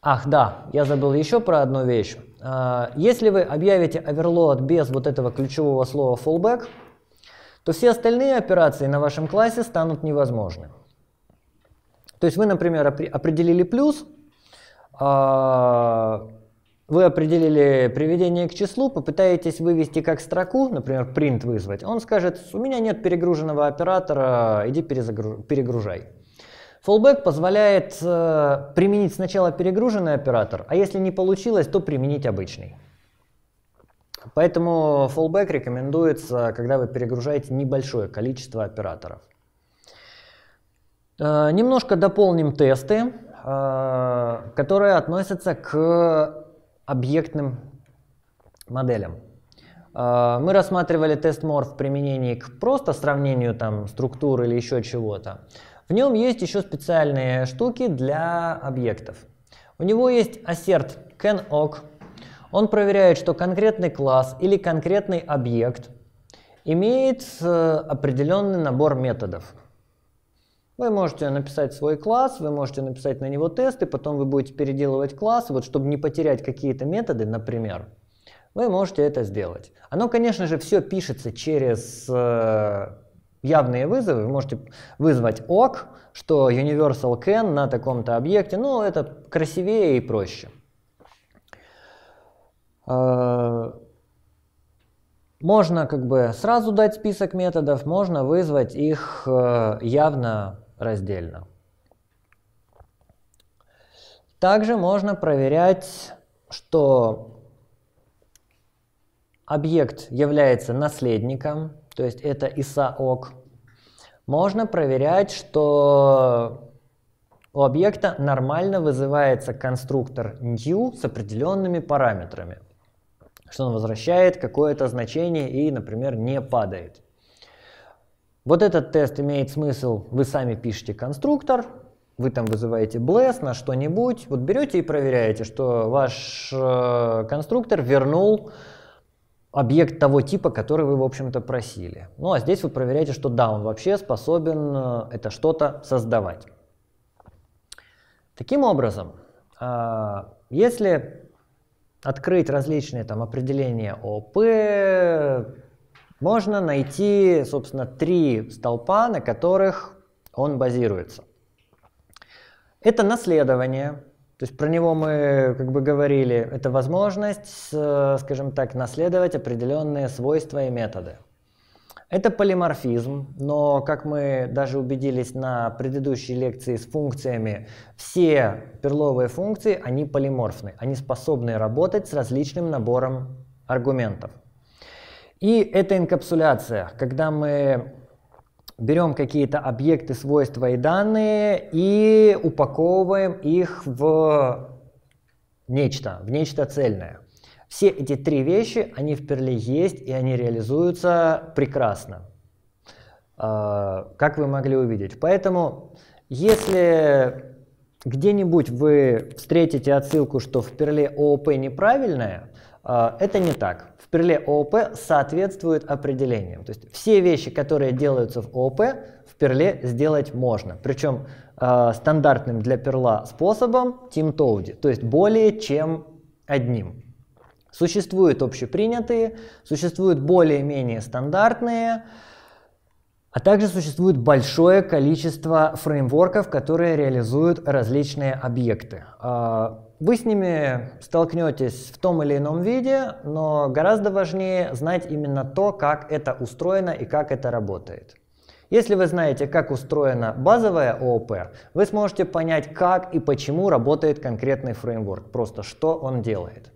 Speaker 1: Ах, да, я забыл еще про одну вещь. А, если вы объявите оверлоад без вот этого ключевого слова fallback, то все остальные операции на вашем классе станут невозможны. То есть вы, например, определили плюс, а, вы определили приведение к числу, попытаетесь вывести как строку, например, print вызвать, он скажет, у меня нет перегруженного оператора, иди перегружай. Fallback позволяет э, применить сначала перегруженный оператор, а если не получилось, то применить обычный. Поэтому fallback рекомендуется, когда вы перегружаете небольшое количество операторов. Э, немножко дополним тесты, э, которые относятся к объектным моделям. Э, мы рассматривали тест мор в применении к просто сравнению там, структур или еще чего-то. В нем есть еще специальные штуки для объектов. У него есть ассерт canOc. Он проверяет, что конкретный класс или конкретный объект имеет э, определенный набор методов. Вы можете написать свой класс, вы можете написать на него тесты, потом вы будете переделывать класс, вот чтобы не потерять какие-то методы, например, вы можете это сделать. Оно, конечно же, все пишется через э, явные вызовы, вы можете вызвать ок, что universal can на таком-то объекте, но ну, это красивее и проще. А, можно как бы сразу дать список методов, можно вызвать их э, явно раздельно. Также можно проверять, что объект является наследником то есть это ИСАОК, можно проверять, что у объекта нормально вызывается конструктор new с определенными параметрами, что он возвращает какое-то значение и, например, не падает. Вот этот тест имеет смысл, вы сами пишете конструктор, вы там вызываете bless на что-нибудь, вот берете и проверяете, что ваш э, конструктор вернул объект того типа, который вы, в общем-то, просили. Ну а здесь вы проверяете, что да, он вообще способен э, это что-то создавать. Таким образом, а, если открыть различные там определения ОП, можно найти, собственно, три столпа, на которых он базируется. Это наследование, то есть про него мы как бы говорили. Это возможность, скажем так, наследовать определенные свойства и методы. Это полиморфизм, но, как мы даже убедились на предыдущей лекции с функциями, все перловые функции, они полиморфны. Они способны работать с различным набором аргументов. И это инкапсуляция, когда мы берем какие-то объекты, свойства и данные и упаковываем их в нечто, в нечто цельное. Все эти три вещи, они в Перле есть, и они реализуются прекрасно, а, как вы могли увидеть. Поэтому, если где-нибудь вы встретите отсылку, что в Перле ООП неправильное, а, это не так перле ООП соответствует определениям. То есть все вещи, которые делаются в ООП, в перле сделать можно. Причем э, стандартным для перла способом TeamToady, то есть более чем одним. Существуют общепринятые, существуют более-менее стандартные, а также существует большое количество фреймворков, которые реализуют различные объекты. Э, вы с ними столкнетесь в том или ином виде, но гораздо важнее знать именно то, как это устроено и как это работает. Если вы знаете, как устроена базовая ООП, вы сможете понять, как и почему работает конкретный фреймворк, просто что он делает.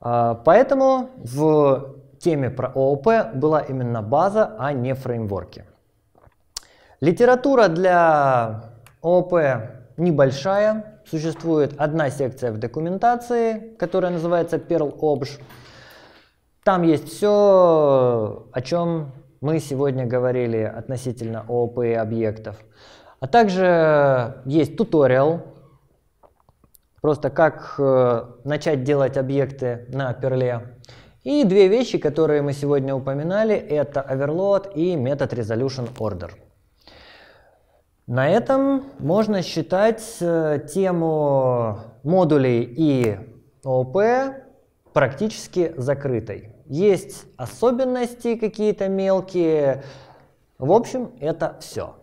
Speaker 1: А, поэтому в теме про ООП была именно база, а не фреймворки. Литература для ООП небольшая, Существует одна секция в документации, которая называется Perl Obj. Там есть все, о чем мы сегодня говорили относительно ООП и объектов. А также есть туториал, просто как э, начать делать объекты на перле. И две вещи, которые мы сегодня упоминали, это Overload и метод Resolution Order. На этом можно считать э, тему модулей и ОП практически закрытой. Есть особенности какие-то мелкие. В общем, это все.